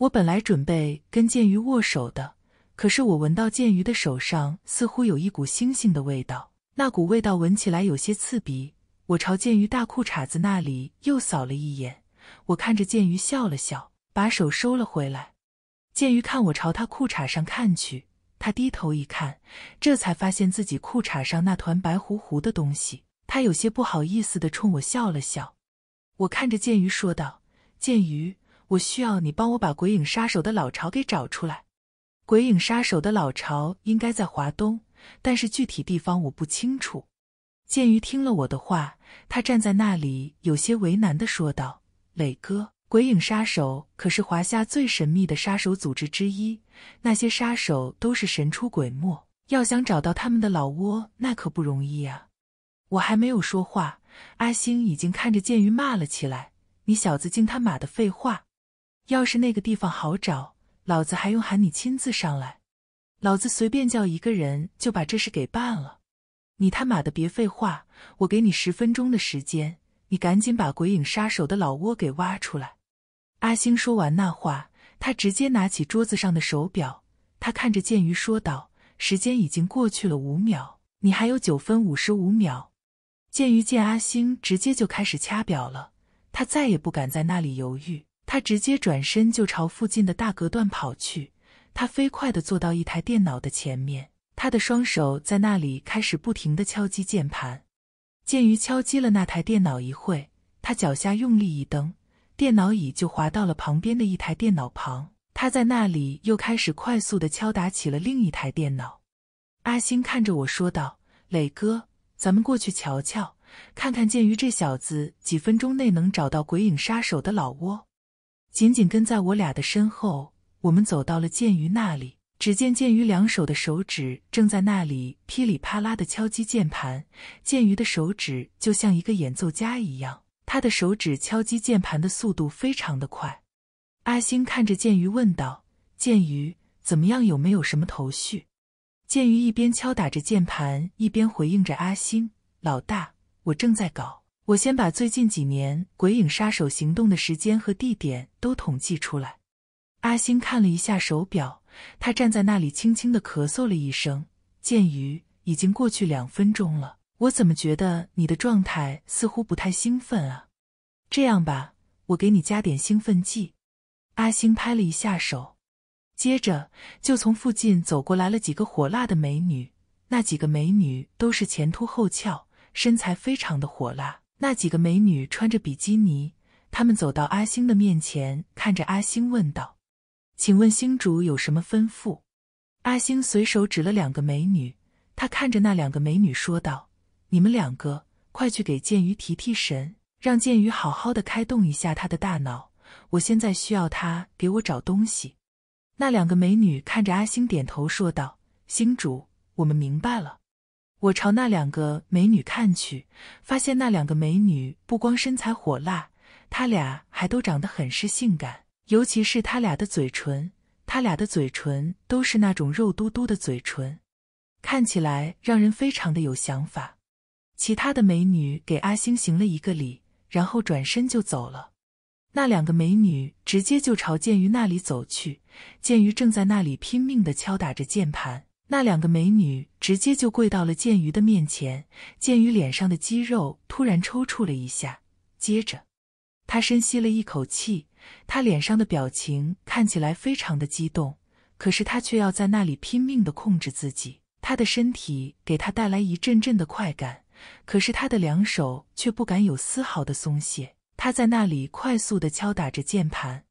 我本来准备跟剑鱼握手的，可是我闻到剑鱼的手上似乎有一股腥腥的味道。那股味道闻起来有些刺鼻，我朝剑鱼大裤衩子那里又扫了一眼。我看着剑鱼笑了笑，把手收了回来。剑鱼看我朝他裤衩上看去，他低头一看，这才发现自己裤衩上那团白乎乎的东西。他有些不好意思的冲我笑了笑。我看着剑鱼说道：“剑鱼，我需要你帮我把鬼影杀手的老巢给找出来。鬼影杀手的老巢应该在华东。”但是具体地方我不清楚。剑鱼听了我的话，他站在那里有些为难地说道：“磊哥，鬼影杀手可是华夏最神秘的杀手组织之一，那些杀手都是神出鬼没，要想找到他们的老窝，那可不容易啊。”我还没有说话，阿星已经看着剑鱼骂了起来：“你小子净他妈的废话！要是那个地方好找，老子还用喊你亲自上来？”老子随便叫一个人就把这事给办了，你他妈的别废话！我给你十分钟的时间，你赶紧把鬼影杀手的老窝给挖出来！阿星说完那话，他直接拿起桌子上的手表，他看着剑鱼说道：“时间已经过去了五秒，你还有九分五十五秒。”剑鱼见阿星直接就开始掐表了，他再也不敢在那里犹豫，他直接转身就朝附近的大隔断跑去。他飞快地坐到一台电脑的前面，他的双手在那里开始不停地敲击键盘。鉴于敲击了那台电脑一会他脚下用力一蹬，电脑椅就滑到了旁边的一台电脑旁。他在那里又开始快速地敲打起了另一台电脑。阿星看着我说道：“磊哥，咱们过去瞧瞧，看看鉴于这小子几分钟内能找到鬼影杀手的老窝。”紧紧跟在我俩的身后。我们走到了剑鱼那里，只见剑鱼两手的手指正在那里噼里啪啦的敲击键盘，剑鱼的手指就像一个演奏家一样，他的手指敲击键盘的速度非常的快。阿星看着剑鱼问道：“剑鱼怎么样？有没有什么头绪？”剑鱼一边敲打着键盘，一边回应着阿星：“老大，我正在搞，我先把最近几年鬼影杀手行动的时间和地点都统计出来。”阿星看了一下手表，他站在那里轻轻的咳嗽了一声。鉴于已经过去两分钟了，我怎么觉得你的状态似乎不太兴奋啊？这样吧，我给你加点兴奋剂。阿星拍了一下手，接着就从附近走过来了几个火辣的美女。那几个美女都是前凸后翘，身材非常的火辣。那几个美女穿着比基尼，她们走到阿星的面前，看着阿星问道。请问星主有什么吩咐？阿星随手指了两个美女，他看着那两个美女说道：“你们两个快去给剑鱼提提神，让剑鱼好好的开动一下他的大脑。我现在需要他给我找东西。”那两个美女看着阿星，点头说道：“星主，我们明白了。”我朝那两个美女看去，发现那两个美女不光身材火辣，她俩还都长得很是性感。尤其是他俩的嘴唇，他俩的嘴唇都是那种肉嘟嘟的嘴唇，看起来让人非常的有想法。其他的美女给阿星行了一个礼，然后转身就走了。那两个美女直接就朝剑鱼那里走去。剑鱼正在那里拼命的敲打着键盘，那两个美女直接就跪到了剑鱼的面前。剑鱼脸上的肌肉突然抽搐了一下，接着，他深吸了一口气。他脸上的表情看起来非常的激动，可是他却要在那里拼命的控制自己。他的身体给他带来一阵阵的快感，可是他的两手却不敢有丝毫的松懈。他在那里快速的敲打着键盘。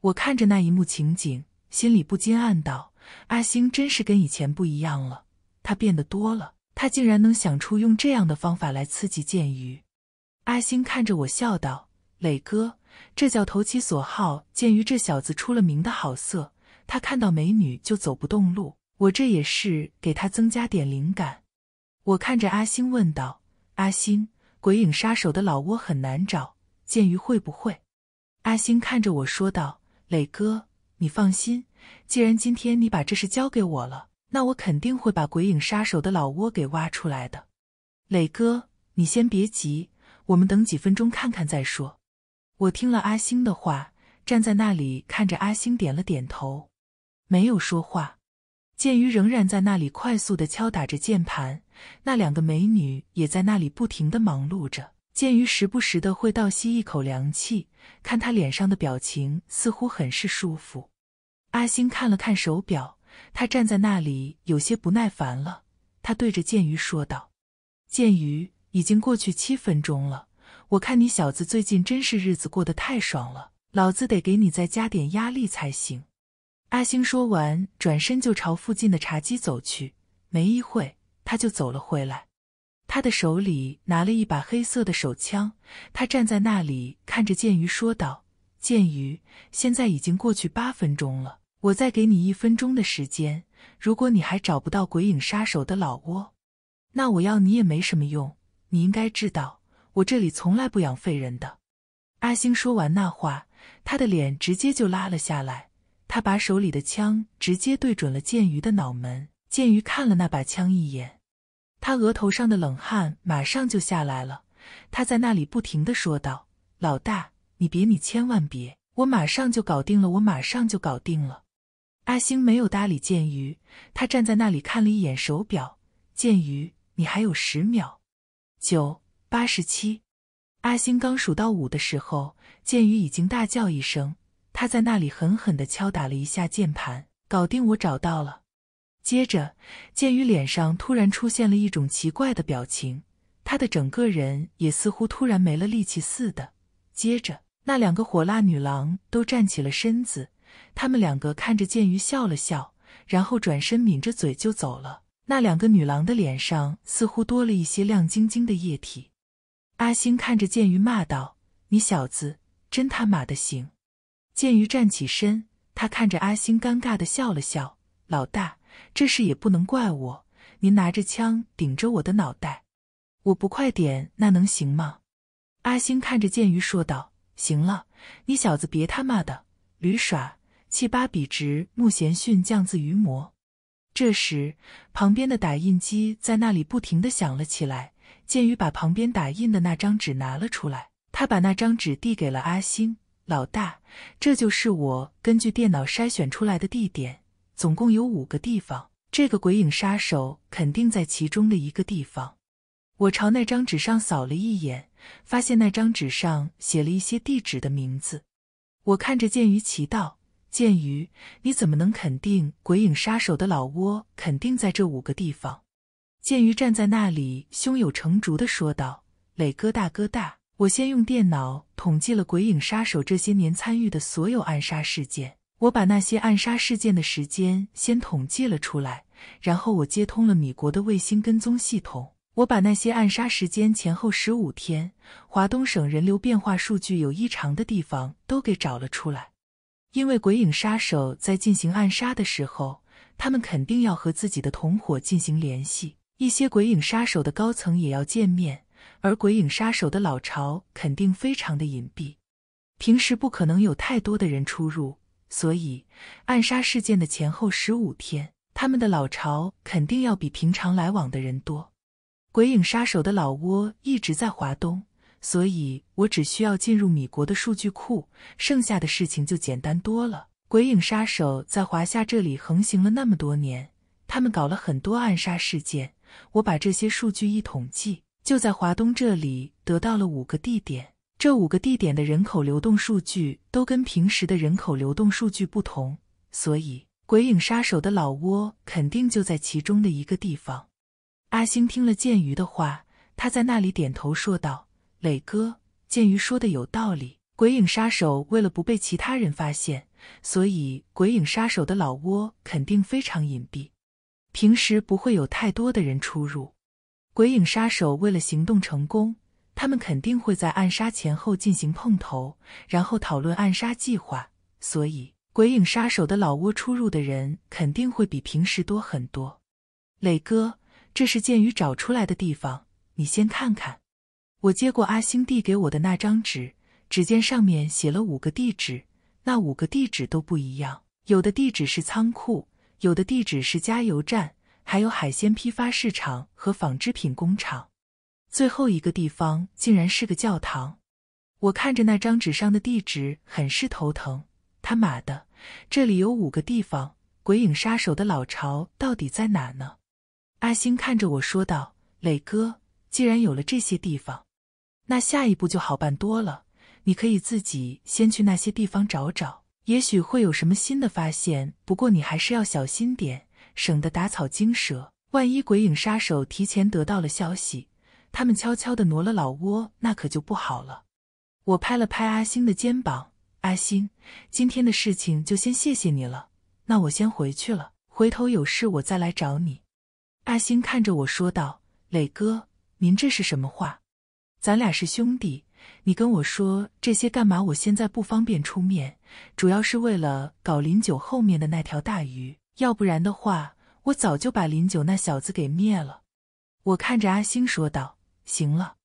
我看着那一幕情景，心里不禁暗道：“阿星真是跟以前不一样了，他变得多了。他竟然能想出用这样的方法来刺激剑鱼。”阿星看着我笑道：“磊哥。”这叫投其所好。鉴于这小子出了名的好色，他看到美女就走不动路。我这也是给他增加点灵感。我看着阿星问道：“阿星，鬼影杀手的老窝很难找，鉴于会不会？”阿星看着我说道：“磊哥，你放心，既然今天你把这事交给我了，那我肯定会把鬼影杀手的老窝给挖出来的。”磊哥，你先别急，我们等几分钟看看再说。我听了阿星的话，站在那里看着阿星，点了点头，没有说话。剑鱼仍然在那里快速的敲打着键盘，那两个美女也在那里不停的忙碌着。剑鱼时不时的会倒吸一口凉气，看他脸上的表情似乎很是舒服。阿星看了看手表，他站在那里有些不耐烦了，他对着剑鱼说道：“剑鱼，已经过去七分钟了。”我看你小子最近真是日子过得太爽了，老子得给你再加点压力才行。阿星说完，转身就朝附近的茶几走去。没一会他就走了回来，他的手里拿了一把黑色的手枪。他站在那里看着剑鱼说道：“剑鱼，现在已经过去八分钟了，我再给你一分钟的时间。如果你还找不到鬼影杀手的老窝，那我要你也没什么用。你应该知道。”我这里从来不养废人的。阿星说完那话，他的脸直接就拉了下来。他把手里的枪直接对准了剑鱼的脑门。剑鱼看了那把枪一眼，他额头上的冷汗马上就下来了。他在那里不停的说道：“老大，你别，你千万别，我马上就搞定了，我马上就搞定了。”阿星没有搭理剑鱼，他站在那里看了一眼手表。剑鱼，你还有十秒，九。八十七，阿星刚数到五的时候，剑鱼已经大叫一声。他在那里狠狠的敲打了一下键盘，搞定，我找到了。接着，剑鱼脸上突然出现了一种奇怪的表情，他的整个人也似乎突然没了力气似的。接着，那两个火辣女郎都站起了身子，他们两个看着剑鱼笑了笑，然后转身抿着嘴就走了。那两个女郎的脸上似乎多了一些亮晶晶的液体。阿星看着剑鱼骂道：“你小子真他妈的行！”剑鱼站起身，他看着阿星，尴尬的笑了笑：“老大，这事也不能怪我。您拿着枪顶着我的脑袋，我不快点，那能行吗？”阿星看着剑鱼说道：“行了，你小子别他妈的驴耍，气八笔直，木贤训降自于魔。”这时，旁边的打印机在那里不停的响了起来。剑于把旁边打印的那张纸拿了出来，他把那张纸递给了阿星老大：“这就是我根据电脑筛选出来的地点，总共有五个地方，这个鬼影杀手肯定在其中的一个地方。”我朝那张纸上扫了一眼，发现那张纸上写了一些地址的名字。我看着剑鱼奇道：“剑鱼，你怎么能肯定鬼影杀手的老窝肯定在这五个地方？”鉴于站在那里，胸有成竹的说道：“磊哥，大哥大，我先用电脑统计了鬼影杀手这些年参与的所有暗杀事件。我把那些暗杀事件的时间先统计了出来，然后我接通了米国的卫星跟踪系统，我把那些暗杀时间前后十五天华东省人流变化数据有异常的地方都给找了出来。因为鬼影杀手在进行暗杀的时候，他们肯定要和自己的同伙进行联系。”一些鬼影杀手的高层也要见面，而鬼影杀手的老巢肯定非常的隐蔽，平时不可能有太多的人出入，所以暗杀事件的前后十五天，他们的老巢肯定要比平常来往的人多。鬼影杀手的老窝一直在华东，所以我只需要进入米国的数据库，剩下的事情就简单多了。鬼影杀手在华夏这里横行了那么多年，他们搞了很多暗杀事件。我把这些数据一统计，就在华东这里得到了五个地点。这五个地点的人口流动数据都跟平时的人口流动数据不同，所以鬼影杀手的老窝肯定就在其中的一个地方。阿星听了剑鱼的话，他在那里点头说道：“磊哥，剑鱼说的有道理。鬼影杀手为了不被其他人发现，所以鬼影杀手的老窝肯定非常隐蔽。”平时不会有太多的人出入，鬼影杀手为了行动成功，他们肯定会在暗杀前后进行碰头，然后讨论暗杀计划。所以，鬼影杀手的老窝出入的人肯定会比平时多很多。磊哥，这是剑鱼找出来的地方，你先看看。我接过阿星递给我的那张纸，只见上面写了五个地址，那五个地址都不一样，有的地址是仓库。有的地址是加油站，还有海鲜批发市场和纺织品工厂，最后一个地方竟然是个教堂。我看着那张纸上的地址，很是头疼。他妈的，这里有五个地方，鬼影杀手的老巢到底在哪呢？阿星看着我说道：“磊哥，既然有了这些地方，那下一步就好办多了。你可以自己先去那些地方找找。”也许会有什么新的发现，不过你还是要小心点，省得打草惊蛇。万一鬼影杀手提前得到了消息，他们悄悄地挪了老窝，那可就不好了。我拍了拍阿星的肩膀：“阿星，今天的事情就先谢谢你了。那我先回去了，回头有事我再来找你。”阿星看着我说道：“磊哥，您这是什么话？咱俩是兄弟。”你跟我说这些干嘛？我现在不方便出面，主要是为了搞林九后面的那条大鱼。要不然的话，我早就把林九那小子给灭了。我看着阿星说道：“行了，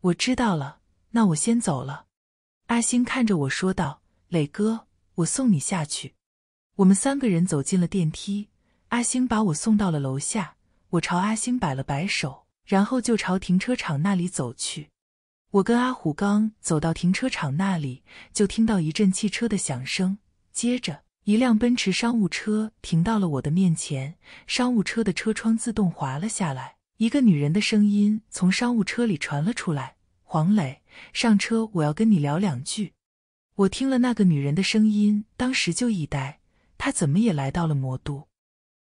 我知道了，那我先走了。”阿星看着我说道：“磊哥，我送你下去。”我们三个人走进了电梯，阿星把我送到了楼下。我朝阿星摆了摆手，然后就朝停车场那里走去。我跟阿虎刚走到停车场那里，就听到一阵汽车的响声。接着，一辆奔驰商务车停到了我的面前，商务车的车窗自动滑了下来，一个女人的声音从商务车里传了出来：“黄磊，上车，我要跟你聊两句。”我听了那个女人的声音，当时就一呆，她怎么也来到了魔都？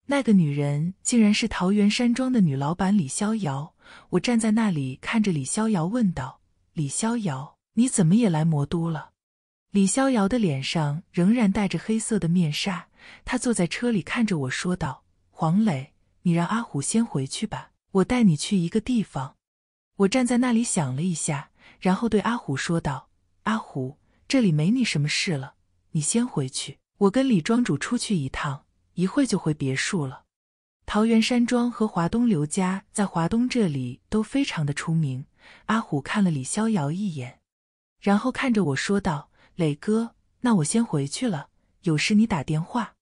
那个女人竟然是桃源山庄的女老板李逍遥。我站在那里看着李逍遥，问道。李逍遥，你怎么也来魔都了？李逍遥的脸上仍然带着黑色的面纱，他坐在车里看着我说道：“黄磊，你让阿虎先回去吧，我带你去一个地方。”我站在那里想了一下，然后对阿虎说道：“阿虎，这里没你什么事了，你先回去，我跟李庄主出去一趟，一会就回别墅了。”桃源山庄和华东刘家在华东这里都非常的出名。阿虎看了李逍遥一眼，然后看着我说道：“磊哥，那我先回去了，有事你打电话。”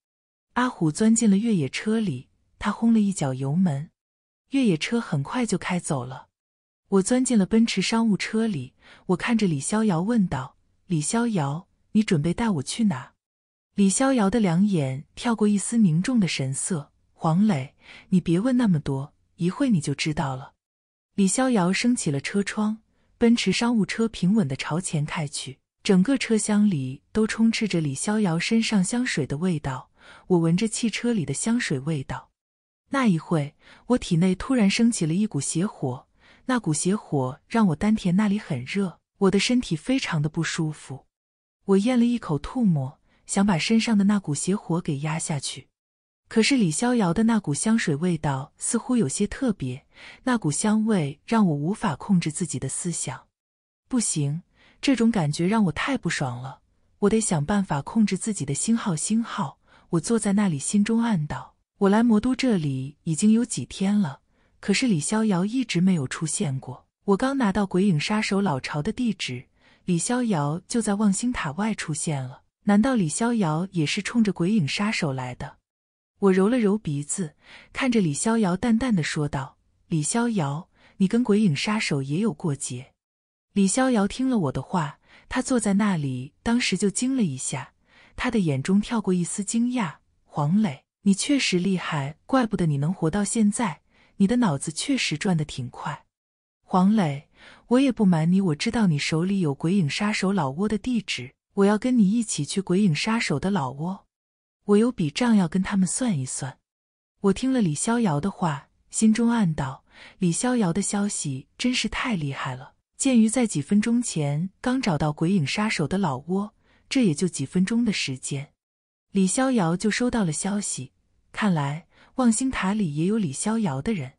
阿虎钻进了越野车里，他轰了一脚油门，越野车很快就开走了。我钻进了奔驰商务车里，我看着李逍遥问道：“李逍遥，你准备带我去哪？”李逍遥的两眼跳过一丝凝重的神色：“黄磊，你别问那么多，一会你就知道了。”李逍遥升起了车窗，奔驰商务车平稳地朝前开去。整个车厢里都充斥着李逍遥身上香水的味道。我闻着汽车里的香水味道，那一会，我体内突然升起了一股邪火。那股邪火让我丹田那里很热，我的身体非常的不舒服。我咽了一口吐沫，想把身上的那股邪火给压下去。可是李逍遥的那股香水味道似乎有些特别，那股香味让我无法控制自己的思想。不行，这种感觉让我太不爽了，我得想办法控制自己的。星号星号，我坐在那里，心中暗道：我来魔都这里已经有几天了，可是李逍遥一直没有出现过。我刚拿到鬼影杀手老巢的地址，李逍遥就在望星塔外出现了。难道李逍遥也是冲着鬼影杀手来的？我揉了揉鼻子，看着李逍遥，淡淡的说道：“李逍遥，你跟鬼影杀手也有过节。”李逍遥听了我的话，他坐在那里，当时就惊了一下，他的眼中跳过一丝惊讶。“黄磊，你确实厉害，怪不得你能活到现在，你的脑子确实转得挺快。”黄磊，我也不瞒你，我知道你手里有鬼影杀手老窝的地址，我要跟你一起去鬼影杀手的老窝。我有笔账要跟他们算一算。我听了李逍遥的话，心中暗道：“李逍遥的消息真是太厉害了。”鉴于在几分钟前刚找到鬼影杀手的老窝，这也就几分钟的时间，李逍遥就收到了消息。看来望星塔里也有李逍遥的人。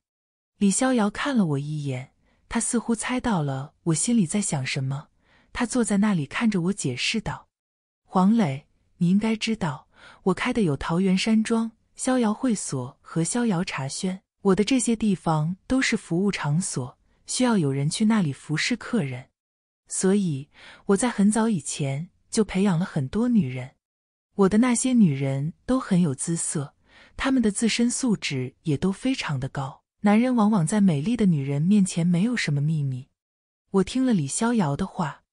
李逍遥看了我一眼，他似乎猜到了我心里在想什么。他坐在那里看着我，解释道：“黄磊，你应该知道。”我开的有桃园山庄、逍遥会所和逍遥茶轩，我的这些地方都是服务场所，需要有人去那里服侍客人，所以我在很早以前就培养了很多女人。我的那些女人都很有姿色，她们的自身素质也都非常的高。男人往往在美丽的女人面前没有什么秘密。我听了李逍遥的话，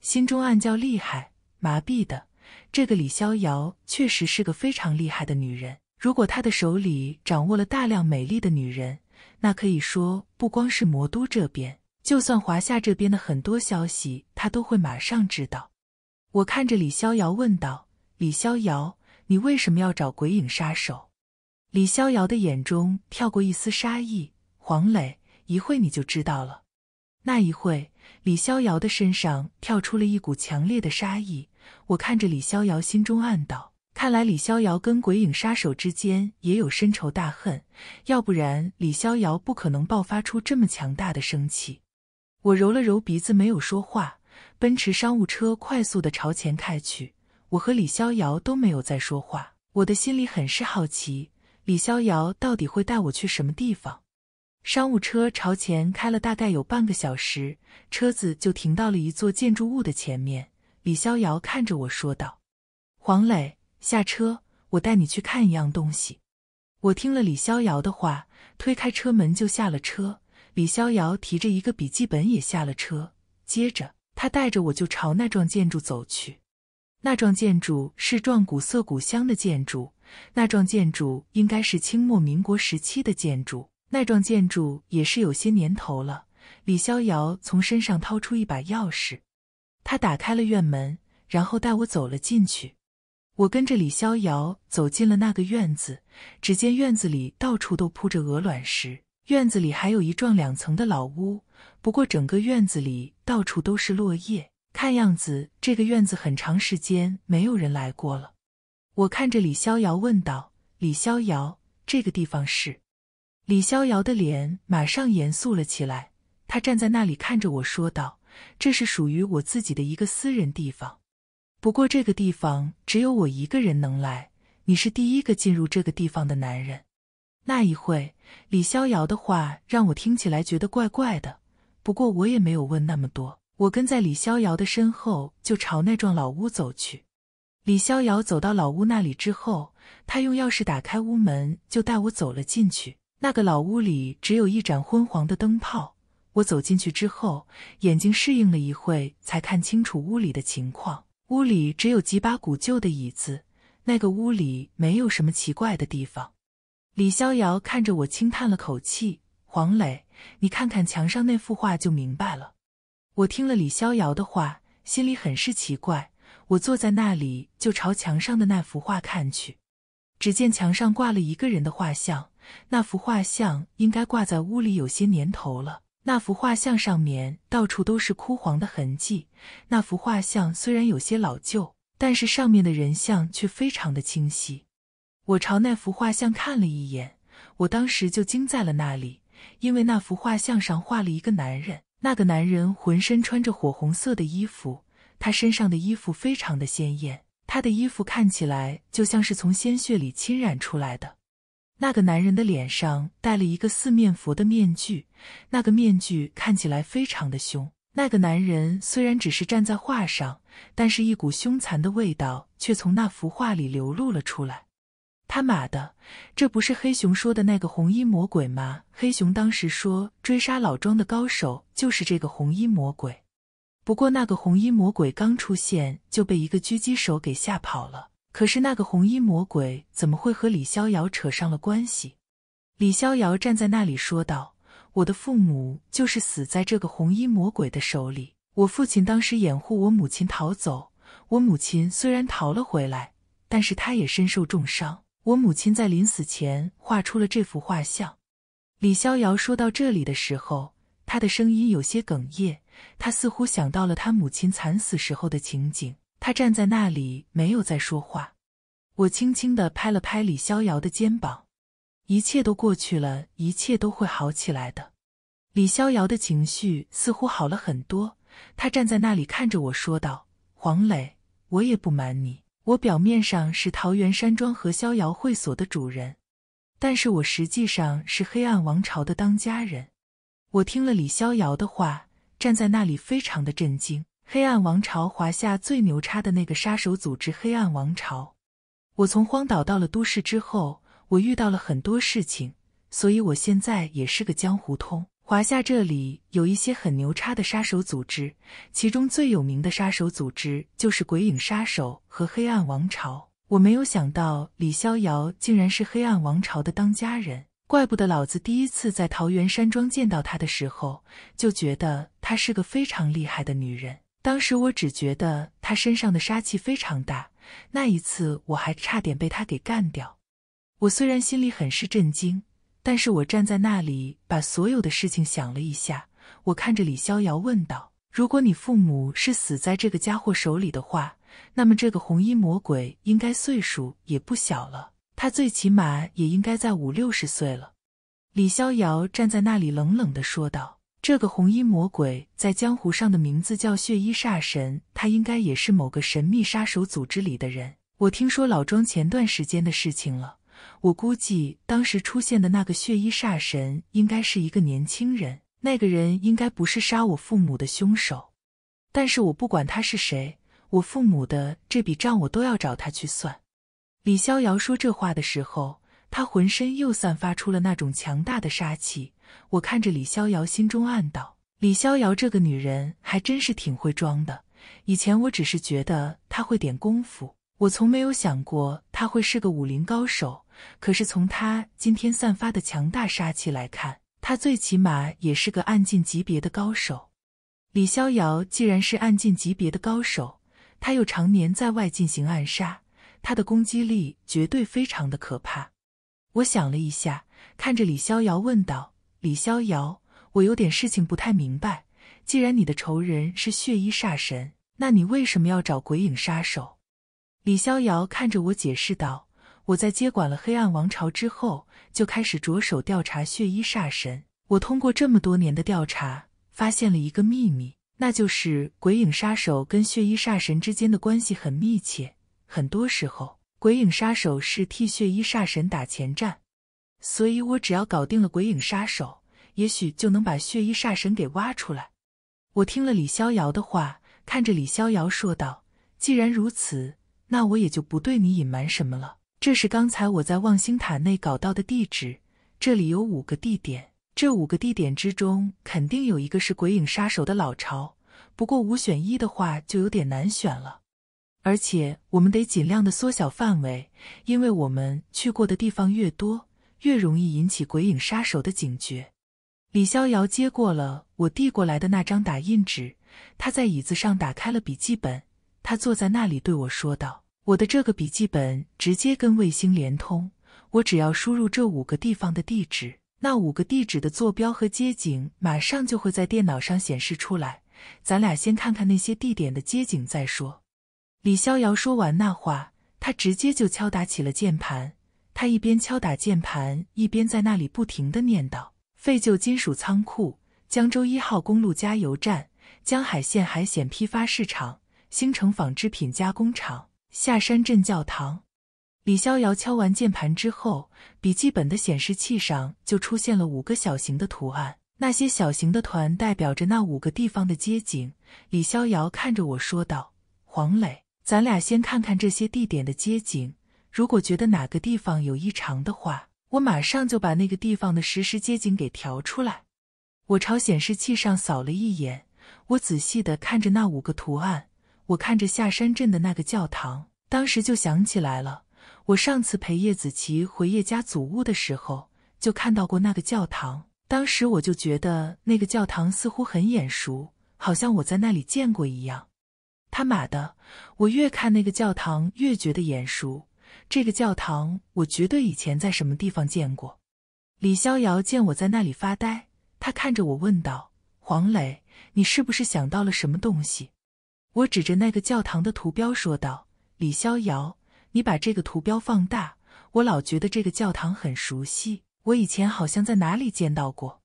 心中暗叫厉害，麻痹的。这个李逍遥确实是个非常厉害的女人。如果她的手里掌握了大量美丽的女人，那可以说不光是魔都这边，就算华夏这边的很多消息，她都会马上知道。我看着李逍遥问道：“李逍遥，你为什么要找鬼影杀手？”李逍遥的眼中跳过一丝杀意。黄磊，一会你就知道了。那一会李逍遥的身上跳出了一股强烈的杀意。我看着李逍遥，心中暗道：“看来李逍遥跟鬼影杀手之间也有深仇大恨，要不然李逍遥不可能爆发出这么强大的生气。”我揉了揉鼻子，没有说话。奔驰商务车快速的朝前开去，我和李逍遥都没有再说话。我的心里很是好奇，李逍遥到底会带我去什么地方？商务车朝前开了大概有半个小时，车子就停到了一座建筑物的前面。李逍遥看着我说道：“黄磊，下车，我带你去看一样东西。”我听了李逍遥的话，推开车门就下了车。李逍遥提着一个笔记本也下了车，接着他带着我就朝那幢建筑走去。那幢建筑是幢古色古香的建筑，那幢建筑应该是清末民国时期的建筑。那幢建筑也是有些年头了。李逍遥从身上掏出一把钥匙。他打开了院门，然后带我走了进去。我跟着李逍遥走进了那个院子，只见院子里到处都铺着鹅卵石，院子里还有一幢两层的老屋。不过整个院子里到处都是落叶，看样子这个院子很长时间没有人来过了。我看着李逍遥问道：“李逍遥，这个地方是？”李逍遥的脸马上严肃了起来，他站在那里看着我说道。这是属于我自己的一个私人地方，不过这个地方只有我一个人能来。你是第一个进入这个地方的男人。那一会，李逍遥的话让我听起来觉得怪怪的，不过我也没有问那么多。我跟在李逍遥的身后，就朝那幢老屋走去。李逍遥走到老屋那里之后，他用钥匙打开屋门，就带我走了进去。那个老屋里只有一盏昏黄的灯泡。我走进去之后，眼睛适应了一会，才看清楚屋里的情况。屋里只有几把古旧的椅子，那个屋里没有什么奇怪的地方。李逍遥看着我，轻叹了口气：“黄磊，你看看墙上那幅画就明白了。”我听了李逍遥的话，心里很是奇怪。我坐在那里，就朝墙上的那幅画看去。只见墙上挂了一个人的画像，那幅画像应该挂在屋里有些年头了。那幅画像上面到处都是枯黄的痕迹。那幅画像虽然有些老旧，但是上面的人像却非常的清晰。我朝那幅画像看了一眼，我当时就惊在了那里，因为那幅画像上画了一个男人。那个男人浑身穿着火红色的衣服，他身上的衣服非常的鲜艳，他的衣服看起来就像是从鲜血里浸染出来的。那个男人的脸上戴了一个四面佛的面具，那个面具看起来非常的凶。那个男人虽然只是站在画上，但是一股凶残的味道却从那幅画里流露了出来。他妈的，这不是黑熊说的那个红衣魔鬼吗？黑熊当时说追杀老庄的高手就是这个红衣魔鬼。不过那个红衣魔鬼刚出现就被一个狙击手给吓跑了。可是那个红衣魔鬼怎么会和李逍遥扯上了关系？李逍遥站在那里说道：“我的父母就是死在这个红衣魔鬼的手里。我父亲当时掩护我母亲逃走，我母亲虽然逃了回来，但是她也身受重伤。我母亲在临死前画出了这幅画像。”李逍遥说到这里的时候，他的声音有些哽咽，他似乎想到了他母亲惨死时候的情景。他站在那里，没有再说话。我轻轻地拍了拍李逍遥的肩膀：“一切都过去了，一切都会好起来的。”李逍遥的情绪似乎好了很多。他站在那里看着我说道：“黄磊，我也不瞒你，我表面上是桃源山庄和逍遥会所的主人，但是我实际上是黑暗王朝的当家人。”我听了李逍遥的话，站在那里，非常的震惊。黑暗王朝，华夏最牛叉的那个杀手组织。黑暗王朝，我从荒岛到了都市之后，我遇到了很多事情，所以我现在也是个江湖通。华夏这里有一些很牛叉的杀手组织，其中最有名的杀手组织就是鬼影杀手和黑暗王朝。我没有想到李逍遥竟然是黑暗王朝的当家人，怪不得老子第一次在桃源山庄见到他的时候就觉得她是个非常厉害的女人。当时我只觉得他身上的杀气非常大，那一次我还差点被他给干掉。我虽然心里很是震惊，但是我站在那里把所有的事情想了一下，我看着李逍遥问道：“如果你父母是死在这个家伙手里的话，那么这个红衣魔鬼应该岁数也不小了，他最起码也应该在五六十岁了。”李逍遥站在那里冷冷的说道。这个红衣魔鬼在江湖上的名字叫血衣煞神，他应该也是某个神秘杀手组织里的人。我听说老庄前段时间的事情了，我估计当时出现的那个血衣煞神应该是一个年轻人。那个人应该不是杀我父母的凶手，但是我不管他是谁，我父母的这笔账我都要找他去算。李逍遥说这话的时候，他浑身又散发出了那种强大的杀气。我看着李逍遥，心中暗道：“李逍遥这个女人还真是挺会装的。以前我只是觉得她会点功夫，我从没有想过她会是个武林高手。可是从她今天散发的强大杀气来看，她最起码也是个暗境级别的高手。”李逍遥既然是暗境级别的高手，他又常年在外进行暗杀，他的攻击力绝对非常的可怕。我想了一下，看着李逍遥问道。李逍遥，我有点事情不太明白。既然你的仇人是血衣煞神，那你为什么要找鬼影杀手？李逍遥看着我解释道：“我在接管了黑暗王朝之后，就开始着手调查血衣煞神。我通过这么多年的调查，发现了一个秘密，那就是鬼影杀手跟血衣煞神之间的关系很密切。很多时候，鬼影杀手是替血衣煞神打前战。”所以，我只要搞定了鬼影杀手，也许就能把血衣煞神给挖出来。我听了李逍遥的话，看着李逍遥说道：“既然如此，那我也就不对你隐瞒什么了。这是刚才我在望星塔内搞到的地址，这里有五个地点，这五个地点之中肯定有一个是鬼影杀手的老巢。不过五选一的话，就有点难选了。而且我们得尽量的缩小范围，因为我们去过的地方越多。”越容易引起鬼影杀手的警觉。李逍遥接过了我递过来的那张打印纸，他在椅子上打开了笔记本。他坐在那里对我说道：“我的这个笔记本直接跟卫星连通，我只要输入这五个地方的地址，那五个地址的坐标和街景马上就会在电脑上显示出来。咱俩先看看那些地点的街景再说。”李逍遥说完那话，他直接就敲打起了键盘。他一边敲打键盘，一边在那里不停的念叨：废旧金属仓库、江州一号公路加油站、江海县海鲜批发市场、星城纺织品加工厂、下山镇教堂。李逍遥敲完键盘之后，笔记本的显示器上就出现了五个小型的图案，那些小型的团代表着那五个地方的街景。李逍遥看着我说道：“黄磊，咱俩先看看这些地点的街景。”如果觉得哪个地方有异常的话，我马上就把那个地方的实时街景给调出来。我朝显示器上扫了一眼，我仔细的看着那五个图案。我看着下山镇的那个教堂，当时就想起来了。我上次陪叶子琪回叶家祖屋的时候，就看到过那个教堂。当时我就觉得那个教堂似乎很眼熟，好像我在那里见过一样。他妈的！我越看那个教堂越觉得眼熟。这个教堂，我绝对以前在什么地方见过。李逍遥见我在那里发呆，他看着我问道：“黄磊，你是不是想到了什么东西？”我指着那个教堂的图标说道：“李逍遥，你把这个图标放大，我老觉得这个教堂很熟悉，我以前好像在哪里见到过。”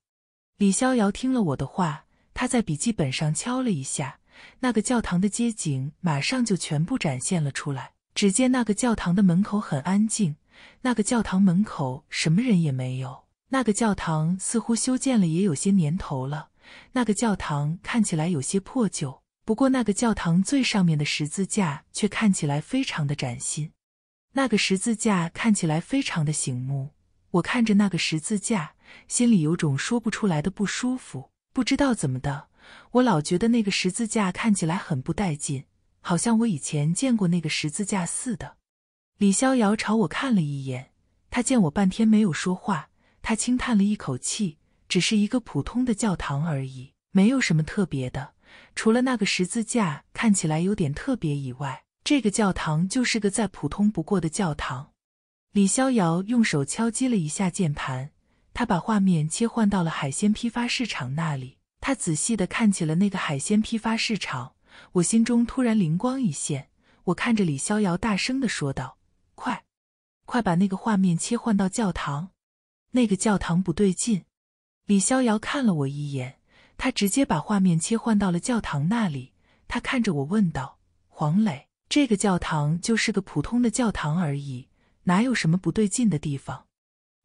李逍遥听了我的话，他在笔记本上敲了一下，那个教堂的街景马上就全部展现了出来。只见那个教堂的门口很安静，那个教堂门口什么人也没有。那个教堂似乎修建了也有些年头了，那个教堂看起来有些破旧，不过那个教堂最上面的十字架却看起来非常的崭新。那个十字架看起来非常的醒目，我看着那个十字架，心里有种说不出来的不舒服。不知道怎么的，我老觉得那个十字架看起来很不带劲。好像我以前见过那个十字架似的。李逍遥朝我看了一眼，他见我半天没有说话，他轻叹了一口气：“只是一个普通的教堂而已，没有什么特别的，除了那个十字架看起来有点特别以外，这个教堂就是个再普通不过的教堂。”李逍遥用手敲击了一下键盘，他把画面切换到了海鲜批发市场那里，他仔细的看起了那个海鲜批发市场。我心中突然灵光一现，我看着李逍遥，大声的说道：“快，快把那个画面切换到教堂。那个教堂不对劲。”李逍遥看了我一眼，他直接把画面切换到了教堂那里。他看着我问道：“黄磊，这个教堂就是个普通的教堂而已，哪有什么不对劲的地方？”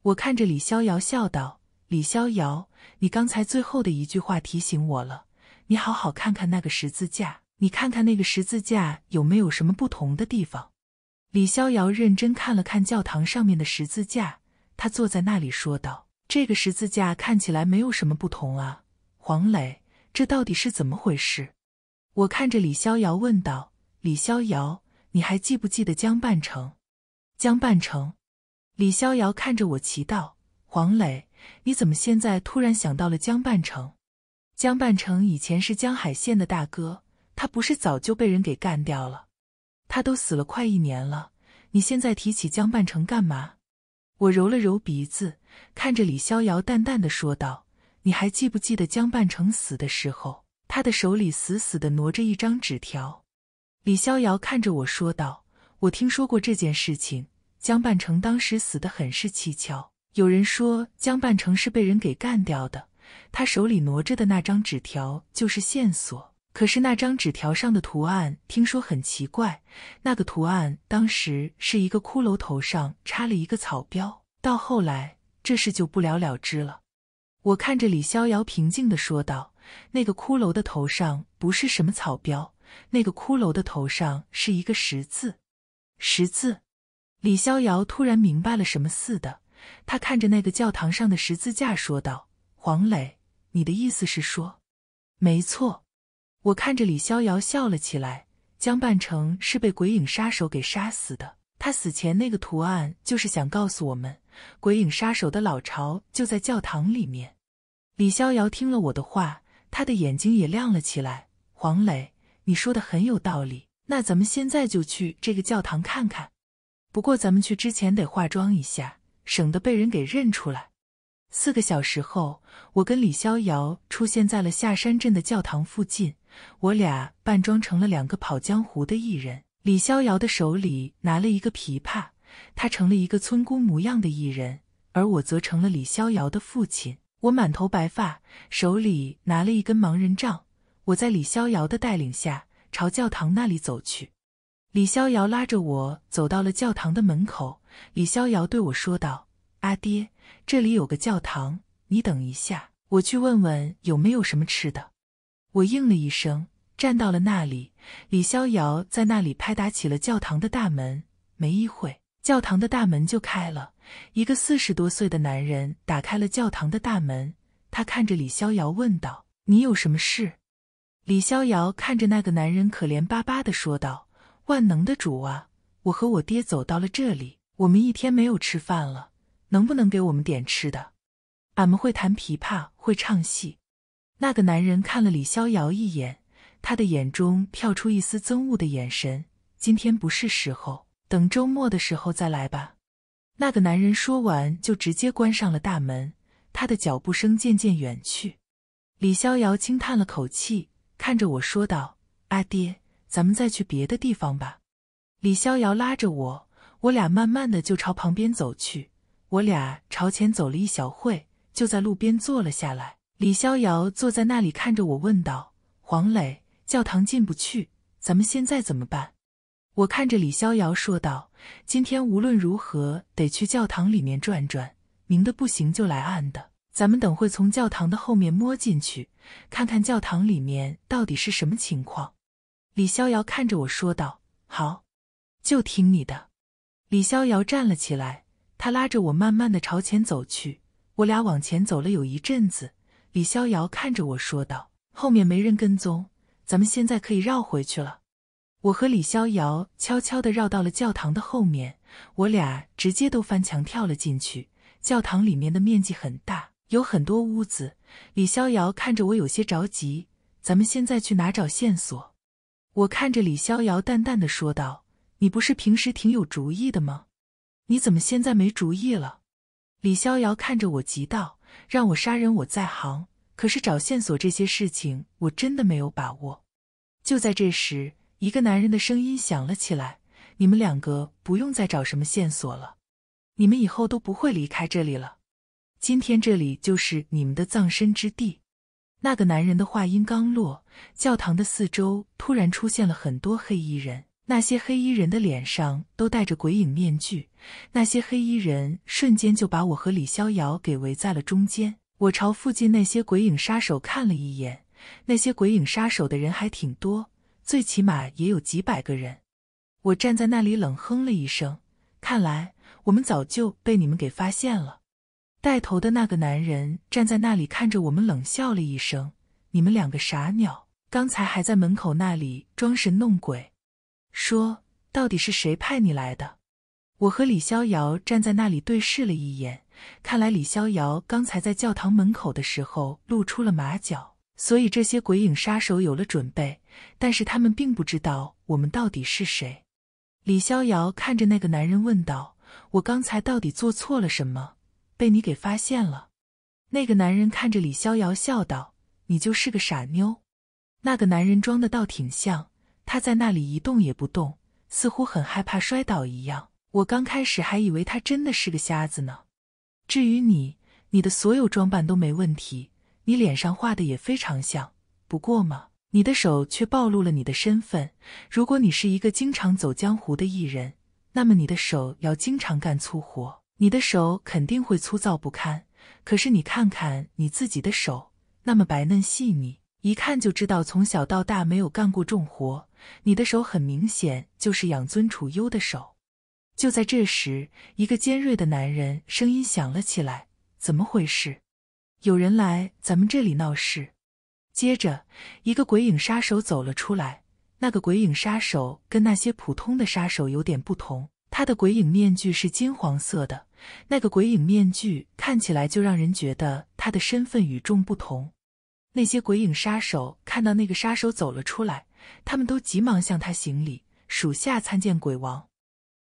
我看着李逍遥笑道：“李逍遥，你刚才最后的一句话提醒我了。”你好好看看那个十字架，你看看那个十字架有没有什么不同的地方？李逍遥认真看了看教堂上面的十字架，他坐在那里说道：“这个十字架看起来没有什么不同啊。”黄磊，这到底是怎么回事？我看着李逍遥问道：“李逍遥，你还记不记得江半城？”江半城。李逍遥看着我奇道：“黄磊，你怎么现在突然想到了江半城？”江半城以前是江海县的大哥，他不是早就被人给干掉了？他都死了快一年了，你现在提起江半城干嘛？我揉了揉鼻子，看着李逍遥淡淡的说道：“你还记不记得江半城死的时候，他的手里死死的挪着一张纸条？”李逍遥看着我说道：“我听说过这件事情，江半城当时死的很是蹊跷，有人说江半城是被人给干掉的。”他手里挪着的那张纸条就是线索，可是那张纸条上的图案听说很奇怪。那个图案当时是一个骷髅头上插了一个草标，到后来这事就不了了之了。我看着李逍遥平静的说道：“那个骷髅的头上不是什么草标，那个骷髅的头上是一个十字。”十字。李逍遥突然明白了什么似的，他看着那个教堂上的十字架说道。黄磊，你的意思是说，没错。我看着李逍遥笑了起来。江半城是被鬼影杀手给杀死的。他死前那个图案，就是想告诉我们，鬼影杀手的老巢就在教堂里面。李逍遥听了我的话，他的眼睛也亮了起来。黄磊，你说的很有道理。那咱们现在就去这个教堂看看。不过咱们去之前得化妆一下，省得被人给认出来。四个小时后，我跟李逍遥出现在了下山镇的教堂附近。我俩扮装成了两个跑江湖的艺人。李逍遥的手里拿了一个琵琶，他成了一个村姑模样的艺人，而我则成了李逍遥的父亲。我满头白发，手里拿了一根盲人杖。我在李逍遥的带领下朝教堂那里走去。李逍遥拉着我走到了教堂的门口。李逍遥对我说道：“阿爹。”这里有个教堂，你等一下，我去问问有没有什么吃的。我应了一声，站到了那里。李逍遥在那里拍打起了教堂的大门，没一会，教堂的大门就开了。一个四十多岁的男人打开了教堂的大门，他看着李逍遥问道：“你有什么事？”李逍遥看着那个男人，可怜巴巴的说道：“万能的主啊，我和我爹走到了这里，我们一天没有吃饭了。”能不能给我们点吃的？俺们会弹琵琶，会唱戏。那个男人看了李逍遥一眼，他的眼中跳出一丝憎恶的眼神。今天不是时候，等周末的时候再来吧。那个男人说完，就直接关上了大门。他的脚步声渐渐远去。李逍遥轻叹了口气，看着我说道：“阿爹，咱们再去别的地方吧。”李逍遥拉着我，我俩慢慢的就朝旁边走去。我俩朝前走了一小会，就在路边坐了下来。李逍遥坐在那里看着我，问道：“黄磊，教堂进不去，咱们现在怎么办？”我看着李逍遥说道：“今天无论如何得去教堂里面转转，明的不行就来暗的。咱们等会从教堂的后面摸进去，看看教堂里面到底是什么情况。”李逍遥看着我说道：“好，就听你的。”李逍遥站了起来。他拉着我慢慢的朝前走去，我俩往前走了有一阵子。李逍遥看着我说道：“后面没人跟踪，咱们现在可以绕回去了。”我和李逍遥悄悄的绕到了教堂的后面，我俩直接都翻墙跳了进去。教堂里面的面积很大，有很多屋子。李逍遥看着我有些着急：“咱们现在去哪找线索？”我看着李逍遥淡淡的说道：“你不是平时挺有主意的吗？”你怎么现在没主意了？李逍遥看着我急道：“让我杀人我在行，可是找线索这些事情我真的没有把握。”就在这时，一个男人的声音响了起来：“你们两个不用再找什么线索了，你们以后都不会离开这里了。今天这里就是你们的葬身之地。”那个男人的话音刚落，教堂的四周突然出现了很多黑衣人。那些黑衣人的脸上都戴着鬼影面具，那些黑衣人瞬间就把我和李逍遥给围在了中间。我朝附近那些鬼影杀手看了一眼，那些鬼影杀手的人还挺多，最起码也有几百个人。我站在那里冷哼了一声，看来我们早就被你们给发现了。带头的那个男人站在那里看着我们冷笑了一声：“你们两个傻鸟，刚才还在门口那里装神弄鬼。”说：“到底是谁派你来的？”我和李逍遥站在那里对视了一眼。看来李逍遥刚才在教堂门口的时候露出了马脚，所以这些鬼影杀手有了准备。但是他们并不知道我们到底是谁。李逍遥看着那个男人问道：“我刚才到底做错了什么，被你给发现了？”那个男人看着李逍遥笑道：“你就是个傻妞。”那个男人装的倒挺像。他在那里一动也不动，似乎很害怕摔倒一样。我刚开始还以为他真的是个瞎子呢。至于你，你的所有装扮都没问题，你脸上画的也非常像。不过嘛，你的手却暴露了你的身份。如果你是一个经常走江湖的艺人，那么你的手要经常干粗活，你的手肯定会粗糙不堪。可是你看看你自己的手，那么白嫩细腻，一看就知道从小到大没有干过重活。你的手很明显就是养尊处优的手。就在这时，一个尖锐的男人声音响了起来：“怎么回事？有人来咱们这里闹事。”接着，一个鬼影杀手走了出来。那个鬼影杀手跟那些普通的杀手有点不同，他的鬼影面具是金黄色的。那个鬼影面具看起来就让人觉得他的身份与众不同。那些鬼影杀手看到那个杀手走了出来。他们都急忙向他行礼，属下参见鬼王。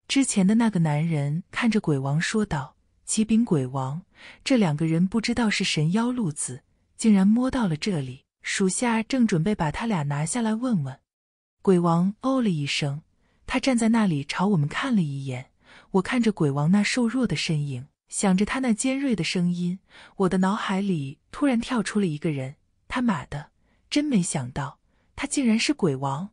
之前的那个男人看着鬼王说道：“启禀鬼王，这两个人不知道是神妖路子，竟然摸到了这里。属下正准备把他俩拿下来问问。”鬼王哦了一声，他站在那里朝我们看了一眼。我看着鬼王那瘦弱的身影，想着他那尖锐的声音，我的脑海里突然跳出了一个人。他妈的，真没想到！他竟然是鬼王！